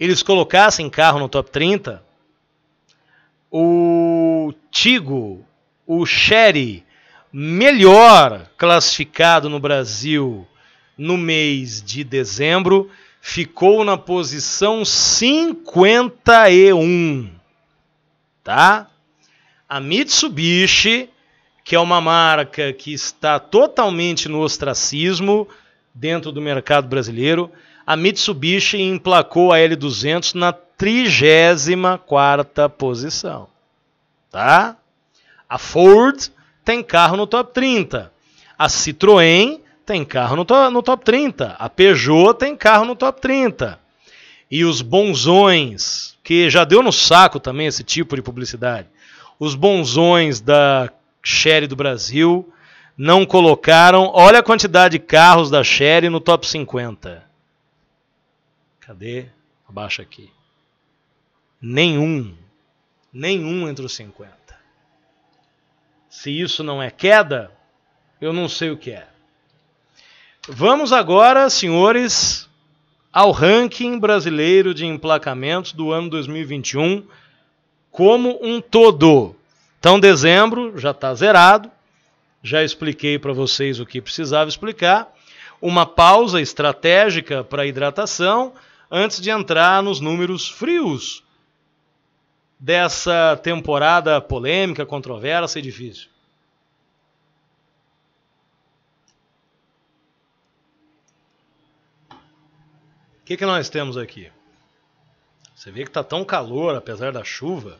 eles colocassem carro no top 30, o Tigo, o Sherry, melhor classificado no Brasil no mês de dezembro, ficou na posição 51 tá? A Mitsubishi, que é uma marca que está totalmente no ostracismo dentro do mercado brasileiro, a Mitsubishi emplacou a L200 na 34ª posição, tá? A Ford tem carro no top 30, a Citroën tem carro no, to no top 30, a Peugeot tem carro no top 30. E os bonzões que já deu no saco também esse tipo de publicidade. Os bonzões da Chery do Brasil não colocaram. Olha a quantidade de carros da Chery no top 50. Cadê? Abaixa aqui. Nenhum. Nenhum entre os 50. Se isso não é queda, eu não sei o que é. Vamos agora, senhores, ao ranking brasileiro de emplacamentos do ano 2021 como um todo. Então, dezembro já está zerado, já expliquei para vocês o que precisava explicar. Uma pausa estratégica para hidratação antes de entrar nos números frios dessa temporada polêmica, controversa e difícil. que, que nós temos aqui? Você vê que está tão calor, apesar da chuva.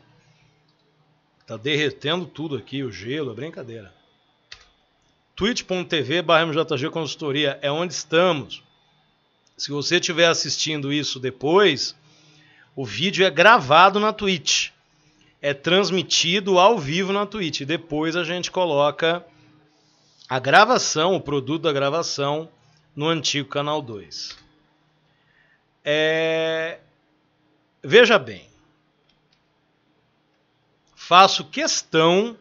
Está derretendo tudo aqui, o gelo, é brincadeira. twitch.tv barra MJG Consultoria é onde estamos. Se você estiver assistindo isso depois, o vídeo é gravado na Twitch. É transmitido ao vivo na Twitch. Depois a gente coloca a gravação, o produto da gravação, no antigo Canal 2. É... Veja bem, faço questão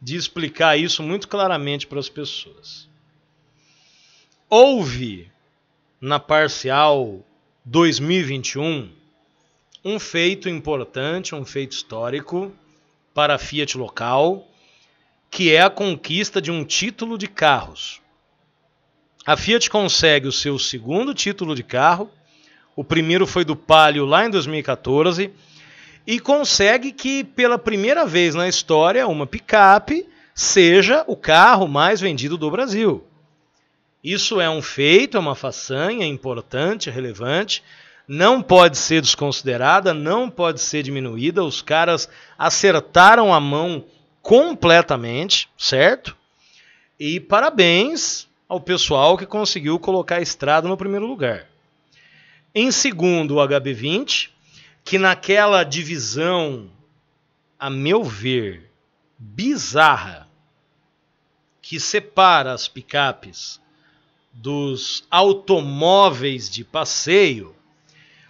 de explicar isso muito claramente para as pessoas. Houve na parcial 2021 um feito importante, um feito histórico para a Fiat local, que é a conquista de um título de carros. A Fiat consegue o seu segundo título de carro o primeiro foi do Palio lá em 2014 e consegue que pela primeira vez na história uma picape seja o carro mais vendido do Brasil. Isso é um feito, é uma façanha importante, relevante, não pode ser desconsiderada, não pode ser diminuída. Os caras acertaram a mão completamente, certo? E parabéns ao pessoal que conseguiu colocar a estrada no primeiro lugar. Em segundo, o HB20, que naquela divisão, a meu ver, bizarra, que separa as picapes dos automóveis de passeio,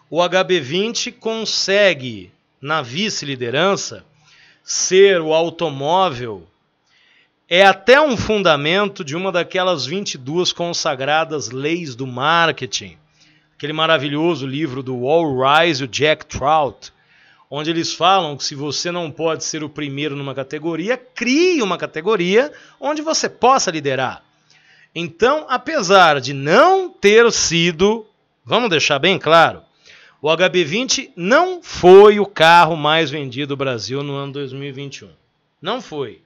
o HB20 consegue, na vice-liderança, ser o automóvel. É até um fundamento de uma daquelas 22 consagradas leis do marketing aquele maravilhoso livro do Wall Rise, o Jack Trout, onde eles falam que se você não pode ser o primeiro numa categoria, crie uma categoria onde você possa liderar. Então, apesar de não ter sido, vamos deixar bem claro, o HB20 não foi o carro mais vendido do Brasil no ano 2021. Não foi.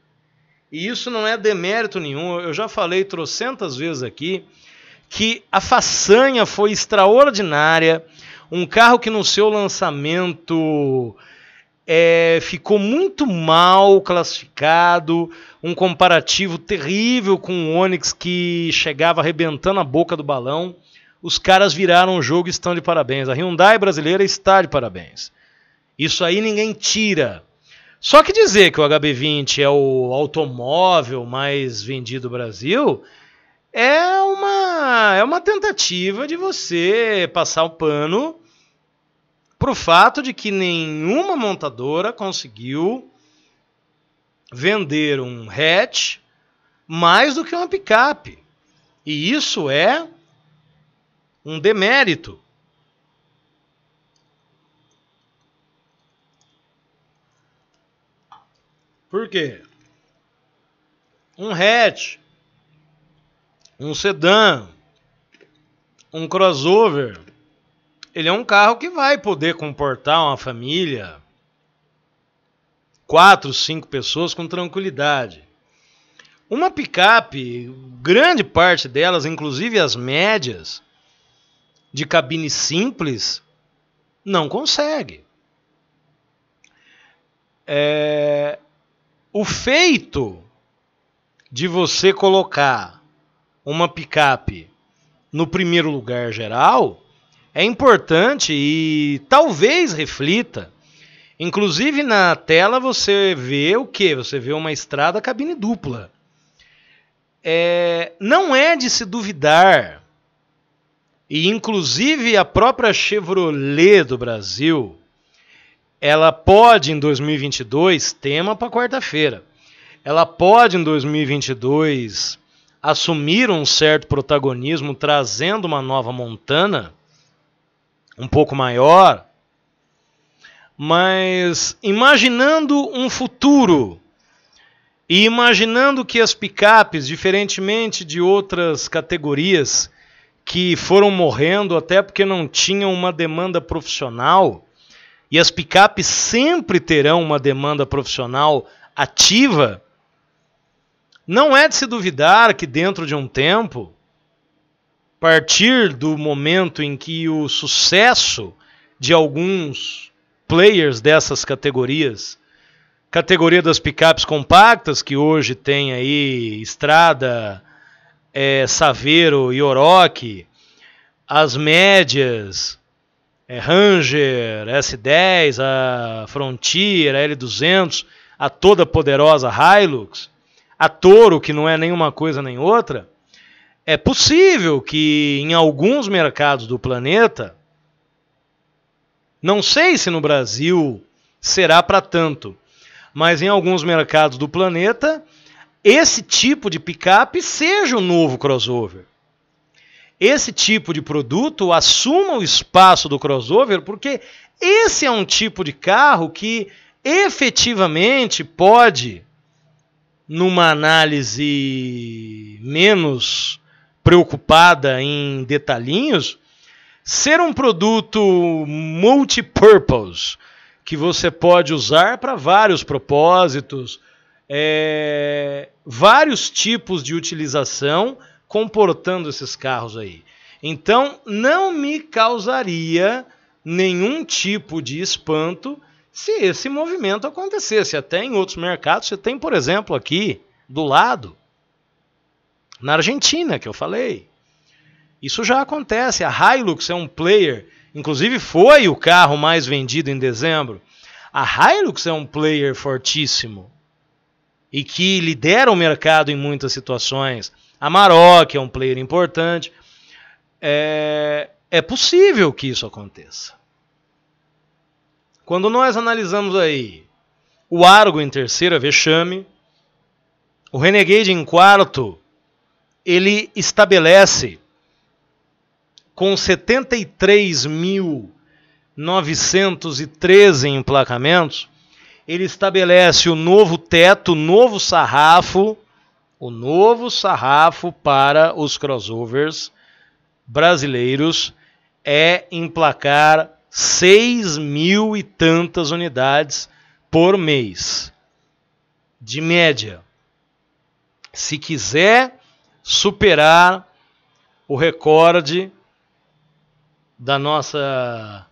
E isso não é demérito nenhum. Eu já falei trocentas vezes aqui que a façanha foi extraordinária, um carro que no seu lançamento é, ficou muito mal classificado, um comparativo terrível com o Onix que chegava arrebentando a boca do balão. Os caras viraram o jogo e estão de parabéns. A Hyundai brasileira está de parabéns. Isso aí ninguém tira. Só que dizer que o HB20 é o automóvel mais vendido do Brasil é uma, é uma tentativa de você passar o pano pro fato de que nenhuma montadora conseguiu vender um hatch mais do que uma picape. E isso é um demérito. Por quê? Um hatch um sedã, um crossover, ele é um carro que vai poder comportar uma família, quatro, cinco pessoas com tranquilidade. Uma picape, grande parte delas, inclusive as médias, de cabine simples, não consegue. É, o feito de você colocar uma picape no primeiro lugar geral, é importante e talvez reflita. Inclusive na tela você vê o que? Você vê uma estrada cabine dupla. É, não é de se duvidar. E inclusive a própria Chevrolet do Brasil, ela pode em 2022, tema para quarta-feira. Ela pode em 2022 assumiram um certo protagonismo, trazendo uma nova Montana, um pouco maior, mas imaginando um futuro e imaginando que as picapes, diferentemente de outras categorias que foram morrendo até porque não tinham uma demanda profissional, e as picapes sempre terão uma demanda profissional ativa, não é de se duvidar que dentro de um tempo, a partir do momento em que o sucesso de alguns players dessas categorias, categoria das picapes compactas, que hoje tem aí Estrada, é, Saveiro e Orochi, as médias, é, Ranger, S10, a Frontier, a L200, a toda poderosa Hilux, a touro, que não é nenhuma coisa nem outra, é possível que em alguns mercados do planeta, não sei se no Brasil será para tanto, mas em alguns mercados do planeta, esse tipo de picape seja o novo crossover. Esse tipo de produto assuma o espaço do crossover, porque esse é um tipo de carro que efetivamente pode numa análise menos preocupada em detalhinhos, ser um produto multipurpose que você pode usar para vários propósitos, é, vários tipos de utilização comportando esses carros aí. Então, não me causaria nenhum tipo de espanto se esse movimento acontecesse. Até em outros mercados, você tem, por exemplo, aqui do lado, na Argentina, que eu falei. Isso já acontece. A Hilux é um player, inclusive foi o carro mais vendido em dezembro. A Hilux é um player fortíssimo e que lidera o mercado em muitas situações. A Maroc é um player importante. É, é possível que isso aconteça. Quando nós analisamos aí o Argo em terceira, vexame, o Renegade em quarto, ele estabelece com 73.913 emplacamentos, ele estabelece o novo teto, o novo sarrafo, o novo sarrafo para os crossovers brasileiros é emplacar 6 mil e tantas unidades por mês, de média. Se quiser superar o recorde da nossa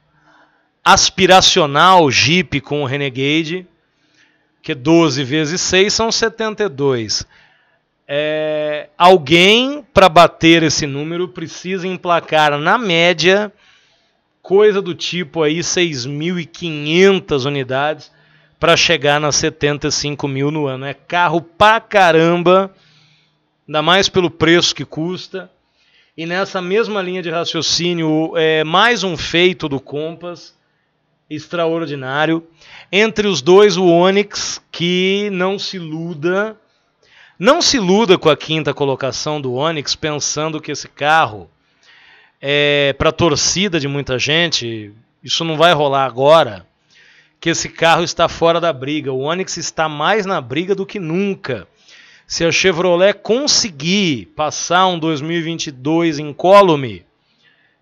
aspiracional Jeep com o Renegade, que 12 é vezes 6 são 72. É, alguém para bater esse número precisa emplacar na média coisa do tipo aí 6.500 unidades para chegar nas 75 mil no ano. É carro pra caramba, ainda mais pelo preço que custa. E nessa mesma linha de raciocínio, é mais um feito do Compass extraordinário. Entre os dois, o Onix, que não se iluda, não se iluda com a quinta colocação do Onix, pensando que esse carro é, para a torcida de muita gente, isso não vai rolar agora, que esse carro está fora da briga. O Onix está mais na briga do que nunca. Se a Chevrolet conseguir passar um 2022 incólume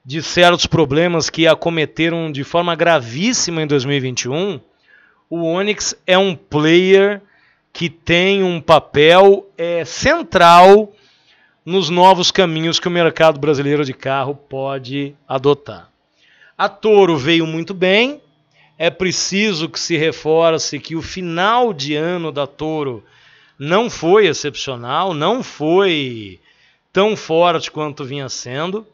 de certos problemas que acometeram de forma gravíssima em 2021, o Onix é um player que tem um papel é, central nos novos caminhos que o mercado brasileiro de carro pode adotar. A Toro veio muito bem, é preciso que se reforce que o final de ano da Toro não foi excepcional, não foi tão forte quanto vinha sendo.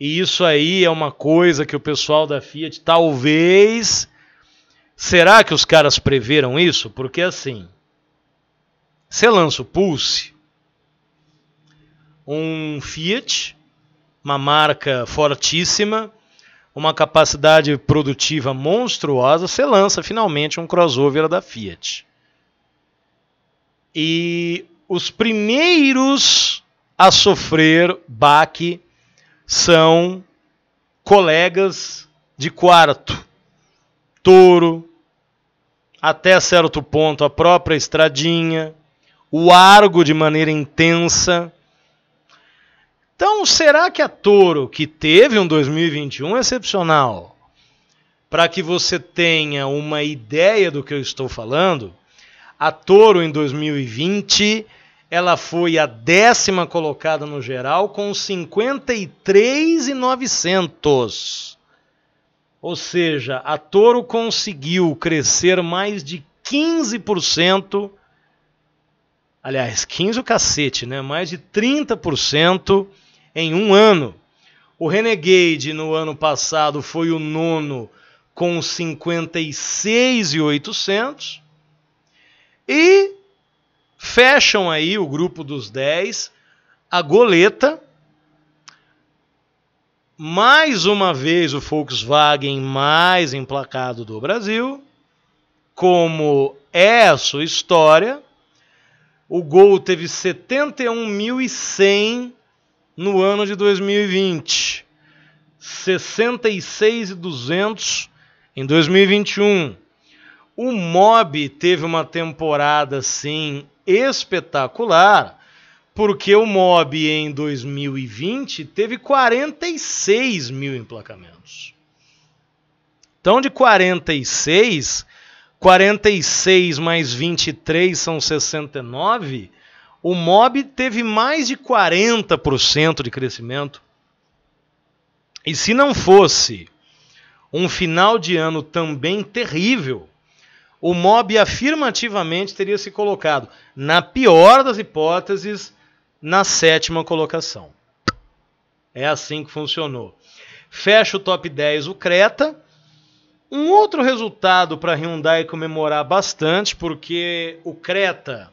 E isso aí é uma coisa que o pessoal da Fiat talvez. Será que os caras preveram isso? Porque assim, você lança o Pulse, um Fiat, uma marca fortíssima, uma capacidade produtiva monstruosa, você lança finalmente um crossover da Fiat. E os primeiros a sofrer baque são colegas de quarto, touro, até certo ponto a própria Estradinha, o Argo de maneira intensa, então, será que a Toro, que teve um 2021 excepcional, para que você tenha uma ideia do que eu estou falando, a Toro em 2020 ela foi a décima colocada no geral com 53,900. Ou seja, a Toro conseguiu crescer mais de 15%. Aliás, 15 o cacete, né? Mais de 30% em um ano. O Renegade no ano passado foi o nono com 56,800 e fecham aí o grupo dos 10 a goleta. Mais uma vez o Volkswagen mais emplacado do Brasil, como é a sua história. O Gol teve 71.100 no ano de 2020, 66,200 em 2021. O Mob teve uma temporada sim espetacular, porque o Mob em 2020 teve 46 mil emplacamentos. Então, de 46, 46 mais 23 são 69. O MOB teve mais de 40% de crescimento. E se não fosse um final de ano também terrível, o MOB afirmativamente teria se colocado, na pior das hipóteses, na sétima colocação. É assim que funcionou. Fecha o top 10 o Creta. Um outro resultado para Hyundai comemorar bastante, porque o Creta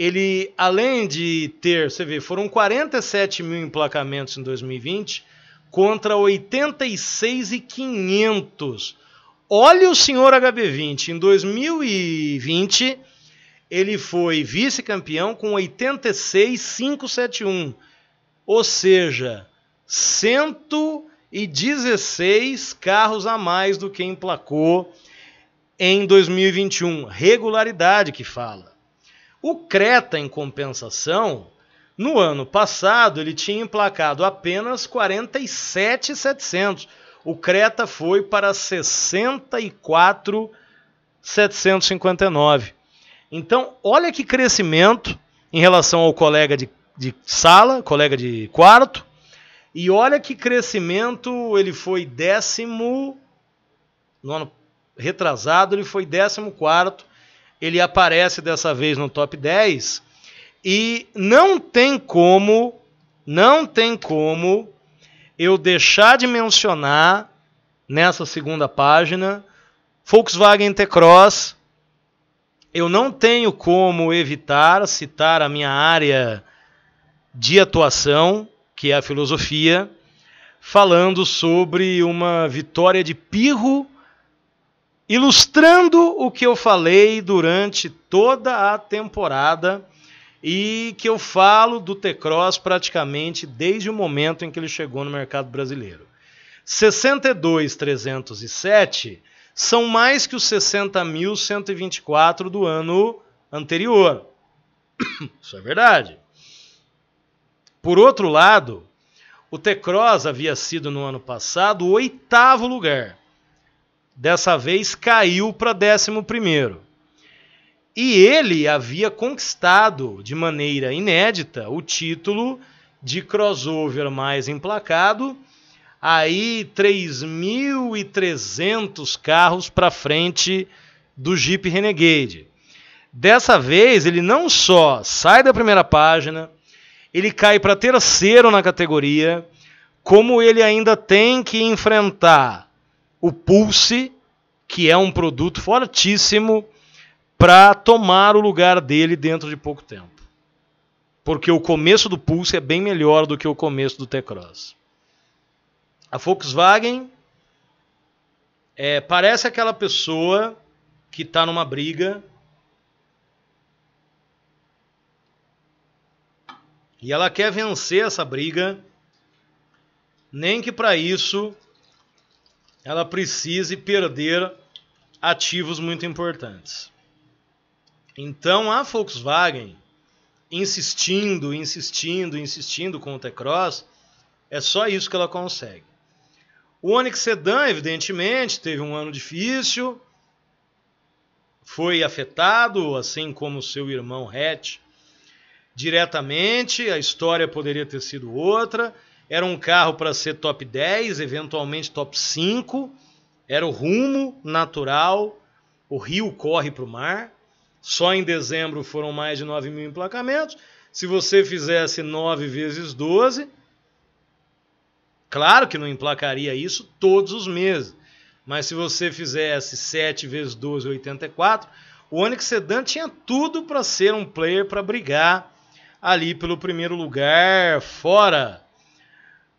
ele, além de ter, você vê, foram 47 mil emplacamentos em 2020 contra 86,500. Olha o senhor HB20, em 2020 ele foi vice-campeão com 86,571, ou seja, 116 carros a mais do que emplacou em 2021. Regularidade que fala. O Creta, em compensação, no ano passado ele tinha emplacado apenas 47,700. O Creta foi para 64,759. Então, olha que crescimento em relação ao colega de, de sala, colega de quarto. E olha que crescimento ele foi décimo. No ano retrasado, ele foi décimo quarto ele aparece dessa vez no top 10 e não tem como, não tem como eu deixar de mencionar nessa segunda página Volkswagen T-Cross. Eu não tenho como evitar citar a minha área de atuação, que é a filosofia, falando sobre uma vitória de Pirro ilustrando o que eu falei durante toda a temporada e que eu falo do T-Cross praticamente desde o momento em que ele chegou no mercado brasileiro. 62,307 são mais que os 60.124 do ano anterior. Isso é verdade. Por outro lado, o T-Cross havia sido no ano passado o oitavo lugar dessa vez caiu para 11. E ele havia conquistado de maneira inédita o título de crossover mais emplacado. Aí 3.300 carros para frente do Jeep Renegade. Dessa vez ele não só sai da primeira página, ele cai para terceiro na categoria, como ele ainda tem que enfrentar o Pulse, que é um produto fortíssimo para tomar o lugar dele dentro de pouco tempo. Porque o começo do Pulse é bem melhor do que o começo do T-Cross. A Volkswagen é, parece aquela pessoa que está numa briga e ela quer vencer essa briga, nem que para isso ela precise perder ativos muito importantes. Então a Volkswagen, insistindo, insistindo, insistindo com o T-Cross, é só isso que ela consegue. O Onix Sedan, evidentemente, teve um ano difícil, foi afetado, assim como seu irmão Hatch, diretamente. A história poderia ter sido outra. Era um carro para ser top 10, eventualmente top 5. Era o rumo natural. O rio corre para o mar. Só em dezembro foram mais de 9 mil emplacamentos. Se você fizesse 9 vezes 12, claro que não emplacaria isso todos os meses. Mas se você fizesse 7 vezes 12, 84, o Onix Sedan tinha tudo para ser um player para brigar ali pelo primeiro lugar fora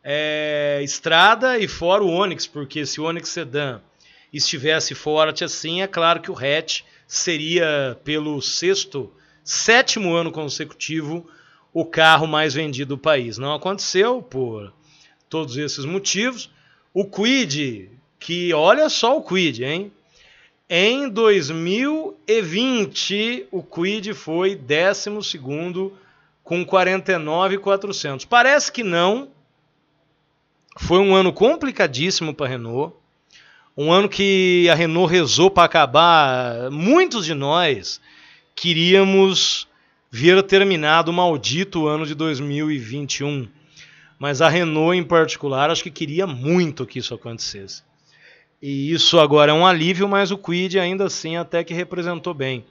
é, estrada e fora o Onix, porque se o Onix Sedan estivesse forte assim, é claro que o hatch seria pelo sexto, sétimo ano consecutivo o carro mais vendido do país. Não aconteceu por todos esses motivos. O Quid, que olha só o Quid, hein? Em 2020, o Quid foi 12 com 49,400. Parece que não, foi um ano complicadíssimo para a Renault. Um ano que a Renault rezou para acabar. Muitos de nós queríamos ver terminado o maldito ano de 2021. Mas a Renault, em particular, acho que queria muito que isso acontecesse. E isso agora é um alívio, mas o Quid ainda assim até que representou bem.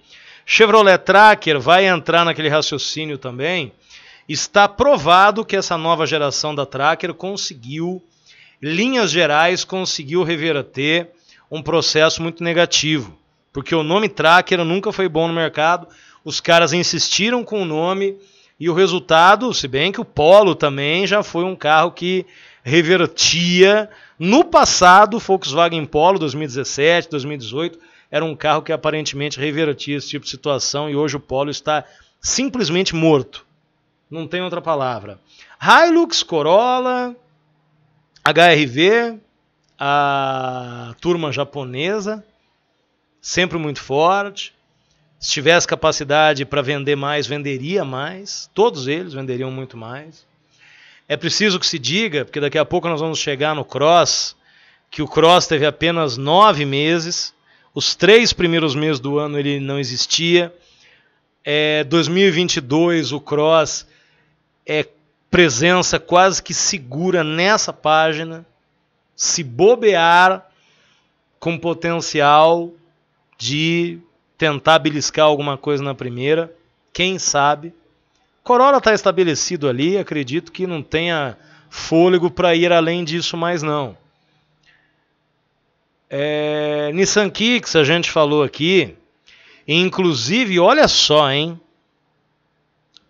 Chevrolet Tracker vai entrar naquele raciocínio também está provado que essa nova geração da Tracker conseguiu, linhas gerais, conseguiu reverter um processo muito negativo. Porque o nome Tracker nunca foi bom no mercado, os caras insistiram com o nome e o resultado, se bem que o Polo também já foi um carro que revertia. No passado, o Volkswagen Polo 2017, 2018, era um carro que aparentemente revertia esse tipo de situação e hoje o Polo está simplesmente morto. Não tem outra palavra. Hilux, Corolla, HRV, a turma japonesa, sempre muito forte. Se tivesse capacidade para vender mais, venderia mais. Todos eles venderiam muito mais. É preciso que se diga, porque daqui a pouco nós vamos chegar no Cross, que o Cross teve apenas nove meses. Os três primeiros meses do ano ele não existia. É, 2022 o Cross é presença quase que segura nessa página, se bobear com potencial de tentar beliscar alguma coisa na primeira, quem sabe. Corolla está estabelecido ali, acredito que não tenha fôlego para ir além disso mais não. É, Nissan Kicks, a gente falou aqui, inclusive, olha só, hein?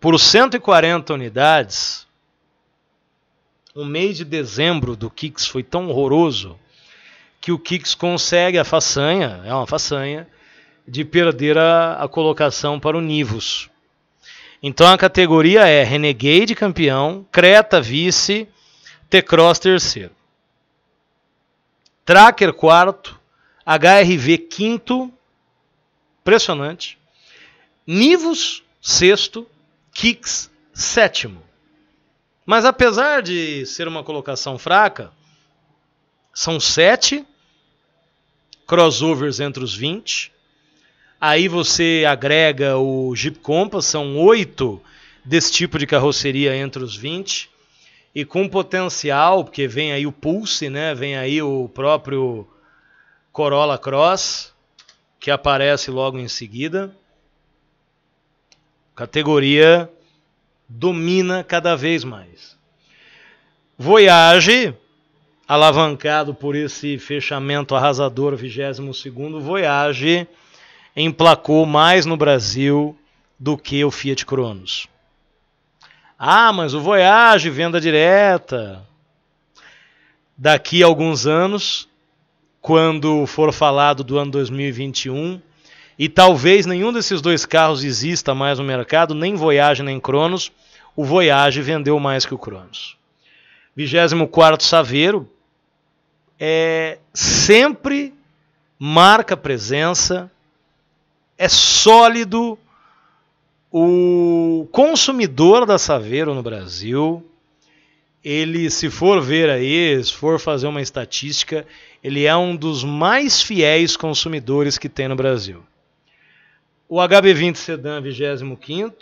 por 140 unidades, o mês de dezembro do Kicks foi tão horroroso que o Kicks consegue a façanha, é uma façanha, de perder a, a colocação para o Nivus. Então a categoria é Renegade campeão, Creta vice, T-Cross terceiro. Tracker quarto, HRV quinto, impressionante. Nivus sexto, Kicks sétimo. Mas apesar de ser uma colocação fraca, são sete crossovers entre os 20. Aí você agrega o Jeep Compass, são oito desse tipo de carroceria entre os 20. E com potencial, porque vem aí o Pulse, né? vem aí o próprio Corolla Cross, que aparece logo em seguida categoria domina cada vez mais. Voyage, alavancado por esse fechamento arrasador 22º, Voyage emplacou mais no Brasil do que o Fiat Cronos. Ah, mas o Voyage, venda direta. Daqui a alguns anos, quando for falado do ano 2021, e talvez nenhum desses dois carros exista mais no mercado, nem Voyage nem Cronos. O Voyage vendeu mais que o Cronos. 24 Saveiro é sempre marca presença, é sólido. O consumidor da Saveiro no Brasil, ele, se for ver aí, se for fazer uma estatística, ele é um dos mais fiéis consumidores que tem no Brasil o HB20 Sedan 25,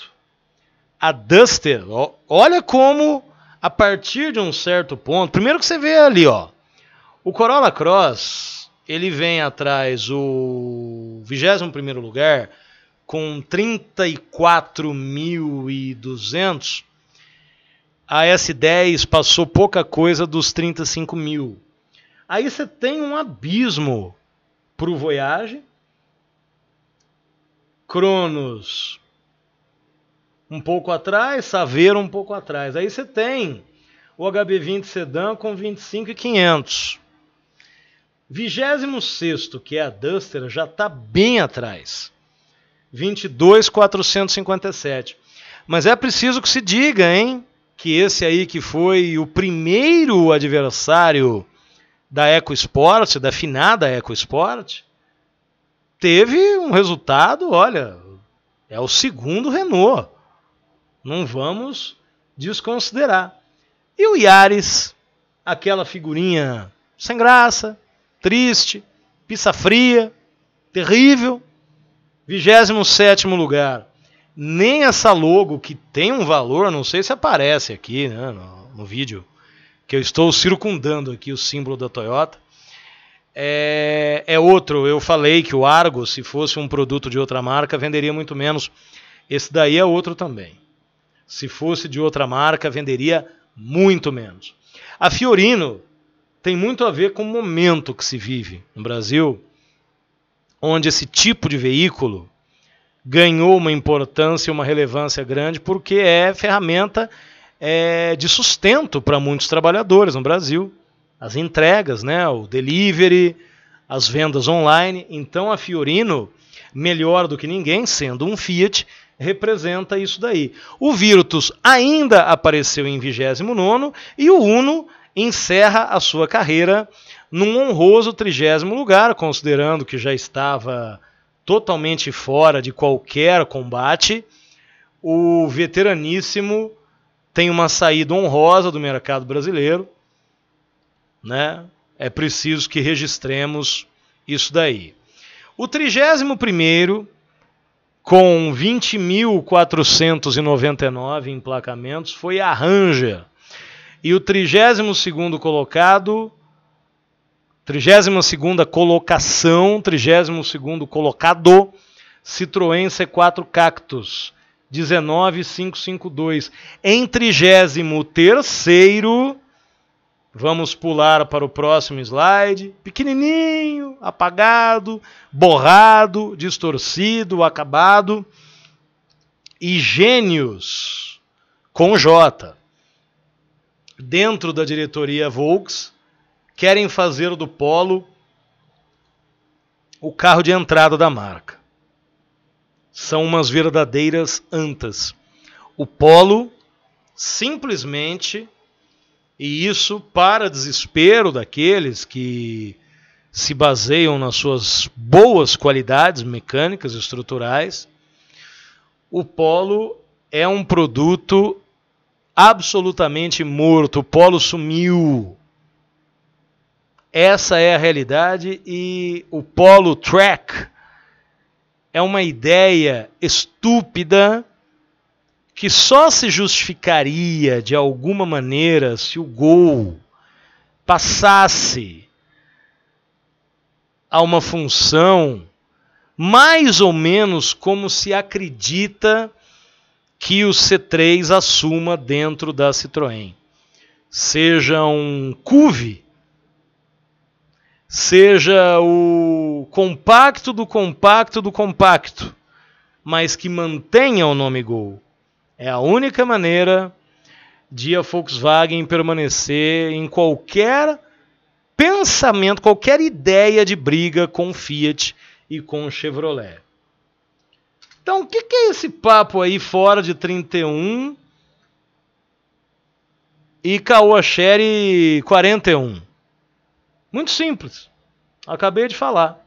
a Duster. Ó, olha como a partir de um certo ponto, primeiro que você vê ali, ó, o Corolla Cross, ele vem atrás o 21º lugar com 34.200. A S10 passou pouca coisa dos 35 mil. Aí você tem um abismo para o Voyage Cronos um pouco atrás, Saveiro um pouco atrás. Aí você tem o HB20 Sedan com 25,500. 26, que é a Duster, já está bem atrás. 22,457. Mas é preciso que se diga, hein? Que esse aí que foi o primeiro adversário da EcoSport, da finada EcoSport, teve um resultado, olha, é o segundo Renault. Não vamos desconsiderar. E o Yaris, aquela figurinha sem graça, triste, pizza fria, terrível. 27 lugar. Nem essa logo que tem um valor, não sei se aparece aqui né, no, no vídeo, que eu estou circundando aqui o símbolo da Toyota é, é outro. Eu falei que o Argo, se fosse um produto de outra marca, venderia muito menos. Esse daí é outro também. Se fosse de outra marca, venderia muito menos. A Fiorino tem muito a ver com o momento que se vive no Brasil, onde esse tipo de veículo ganhou uma importância e uma relevância grande porque é ferramenta é, de sustento para muitos trabalhadores no Brasil as entregas, né, o delivery, as vendas online. Então a Fiorino, melhor do que ninguém, sendo um Fiat, representa isso daí. O Virtus ainda apareceu em 29 e o Uno encerra a sua carreira num honroso trigésimo lugar, considerando que já estava totalmente fora de qualquer combate. O veteraníssimo tem uma saída honrosa do mercado brasileiro, né? É preciso que registremos isso daí. O 31 com 20.499 emplacamentos foi a Ranger. E o 32º colocado, 32ª colocação, 32º colocado, Citroën C4 Cactus, 19552. Em 33º Vamos pular para o próximo slide. Pequenininho, apagado, borrado, distorcido, acabado. E gênios com J. Dentro da diretoria Volks, querem fazer do Polo o carro de entrada da marca. São umas verdadeiras antas. O Polo simplesmente e isso para desespero daqueles que se baseiam nas suas boas qualidades mecânicas, estruturais. O Polo é um produto absolutamente morto. O Polo sumiu. Essa é a realidade e o Polo Track é uma ideia estúpida que só se justificaria de alguma maneira se o gol passasse a uma função mais ou menos como se acredita que o C3 assuma dentro da Citroën. Seja um cuve, seja o compacto do compacto do compacto, mas que mantenha o nome Gol. É a única maneira de a Volkswagen permanecer em qualquer pensamento, qualquer ideia de briga com Fiat e com Chevrolet. Então, o que, que é esse papo aí fora de 31 e Kawasheri 41? Muito simples. Acabei de falar.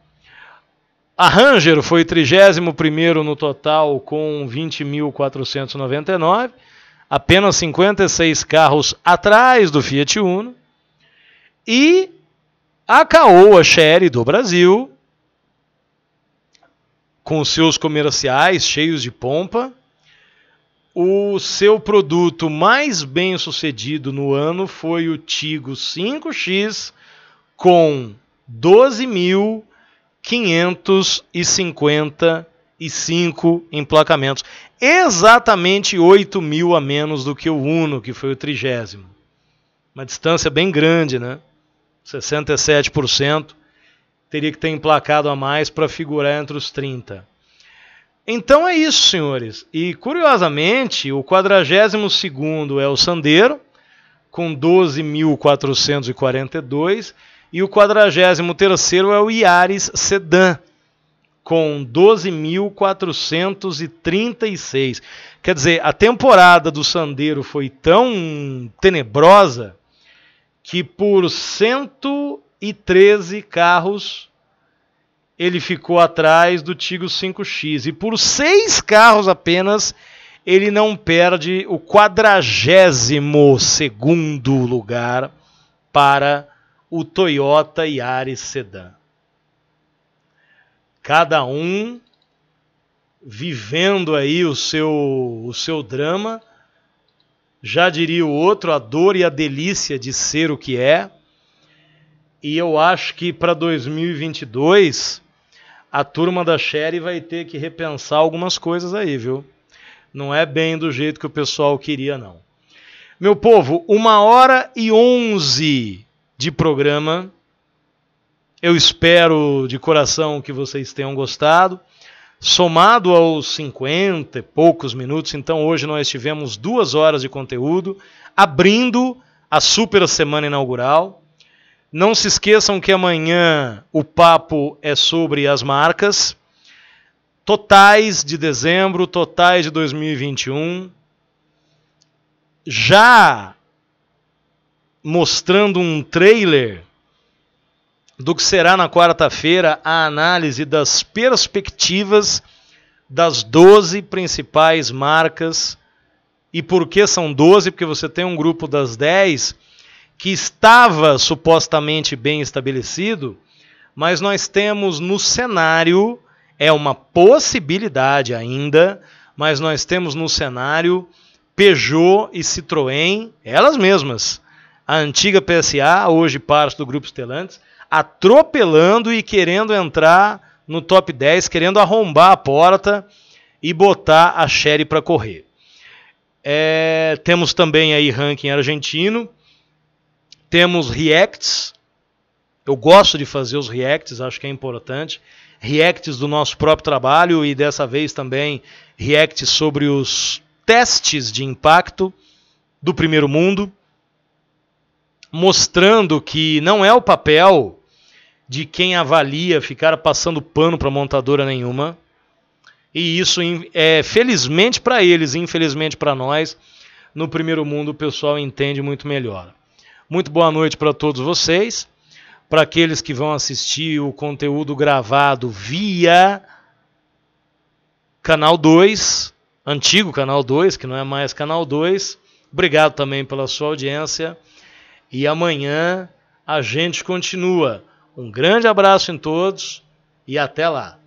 A Ranger foi 31 no total com 20.499, apenas 56 carros atrás do Fiat Uno. E a Caoa Chery do Brasil, com seus comerciais cheios de pompa, o seu produto mais bem sucedido no ano foi o Tigo 5X com 12 mil 555 emplacamentos. Exatamente 8 mil a menos do que o Uno, que foi o trigésimo. Uma distância bem grande, né? 67% teria que ter emplacado a mais para figurar entre os 30. Então é isso, senhores. E curiosamente, o 42 é o Sandeiro, com 12.442 e o 43 é o Yaris Sedan, com 12.436. Quer dizer, a temporada do Sandero foi tão tenebrosa que por 113 carros ele ficou atrás do Tigo 5X. E por seis carros apenas ele não perde o 42 segundo lugar para o Toyota Yaris Sedan. Cada um vivendo aí o seu, o seu drama, já diria o outro, a dor e a delícia de ser o que é. E eu acho que para 2022 a turma da Sherry vai ter que repensar algumas coisas aí, viu? Não é bem do jeito que o pessoal queria, não. Meu povo, uma hora e onze de programa. Eu espero de coração que vocês tenham gostado. Somado aos 50 e poucos minutos, então hoje nós tivemos duas horas de conteúdo, abrindo a super semana inaugural. Não se esqueçam que amanhã o papo é sobre as marcas totais de dezembro, totais de 2021. Já mostrando um trailer do que será na quarta-feira a análise das perspectivas das 12 principais marcas. E por que são 12? Porque você tem um grupo das 10 que estava supostamente bem estabelecido, mas nós temos no cenário é uma possibilidade ainda, mas nós temos no cenário Peugeot e Citroën, elas mesmas, a antiga PSA, hoje parte do grupo Stellantis, atropelando e querendo entrar no top 10, querendo arrombar a porta e botar a Sherry para correr. É, temos também aí ranking argentino, temos reacts. Eu gosto de fazer os reacts, acho que é importante. Reacts do nosso próprio trabalho e dessa vez também reacts sobre os testes de impacto do primeiro mundo mostrando que não é o papel de quem avalia ficar passando pano para montadora nenhuma. E isso é felizmente para eles, infelizmente para nós, no primeiro mundo o pessoal entende muito melhor. Muito boa noite para todos vocês. Para aqueles que vão assistir o conteúdo gravado via Canal 2, antigo Canal 2, que não é mais Canal 2. Obrigado também pela sua audiência. E amanhã a gente continua. Um grande abraço em todos e até lá.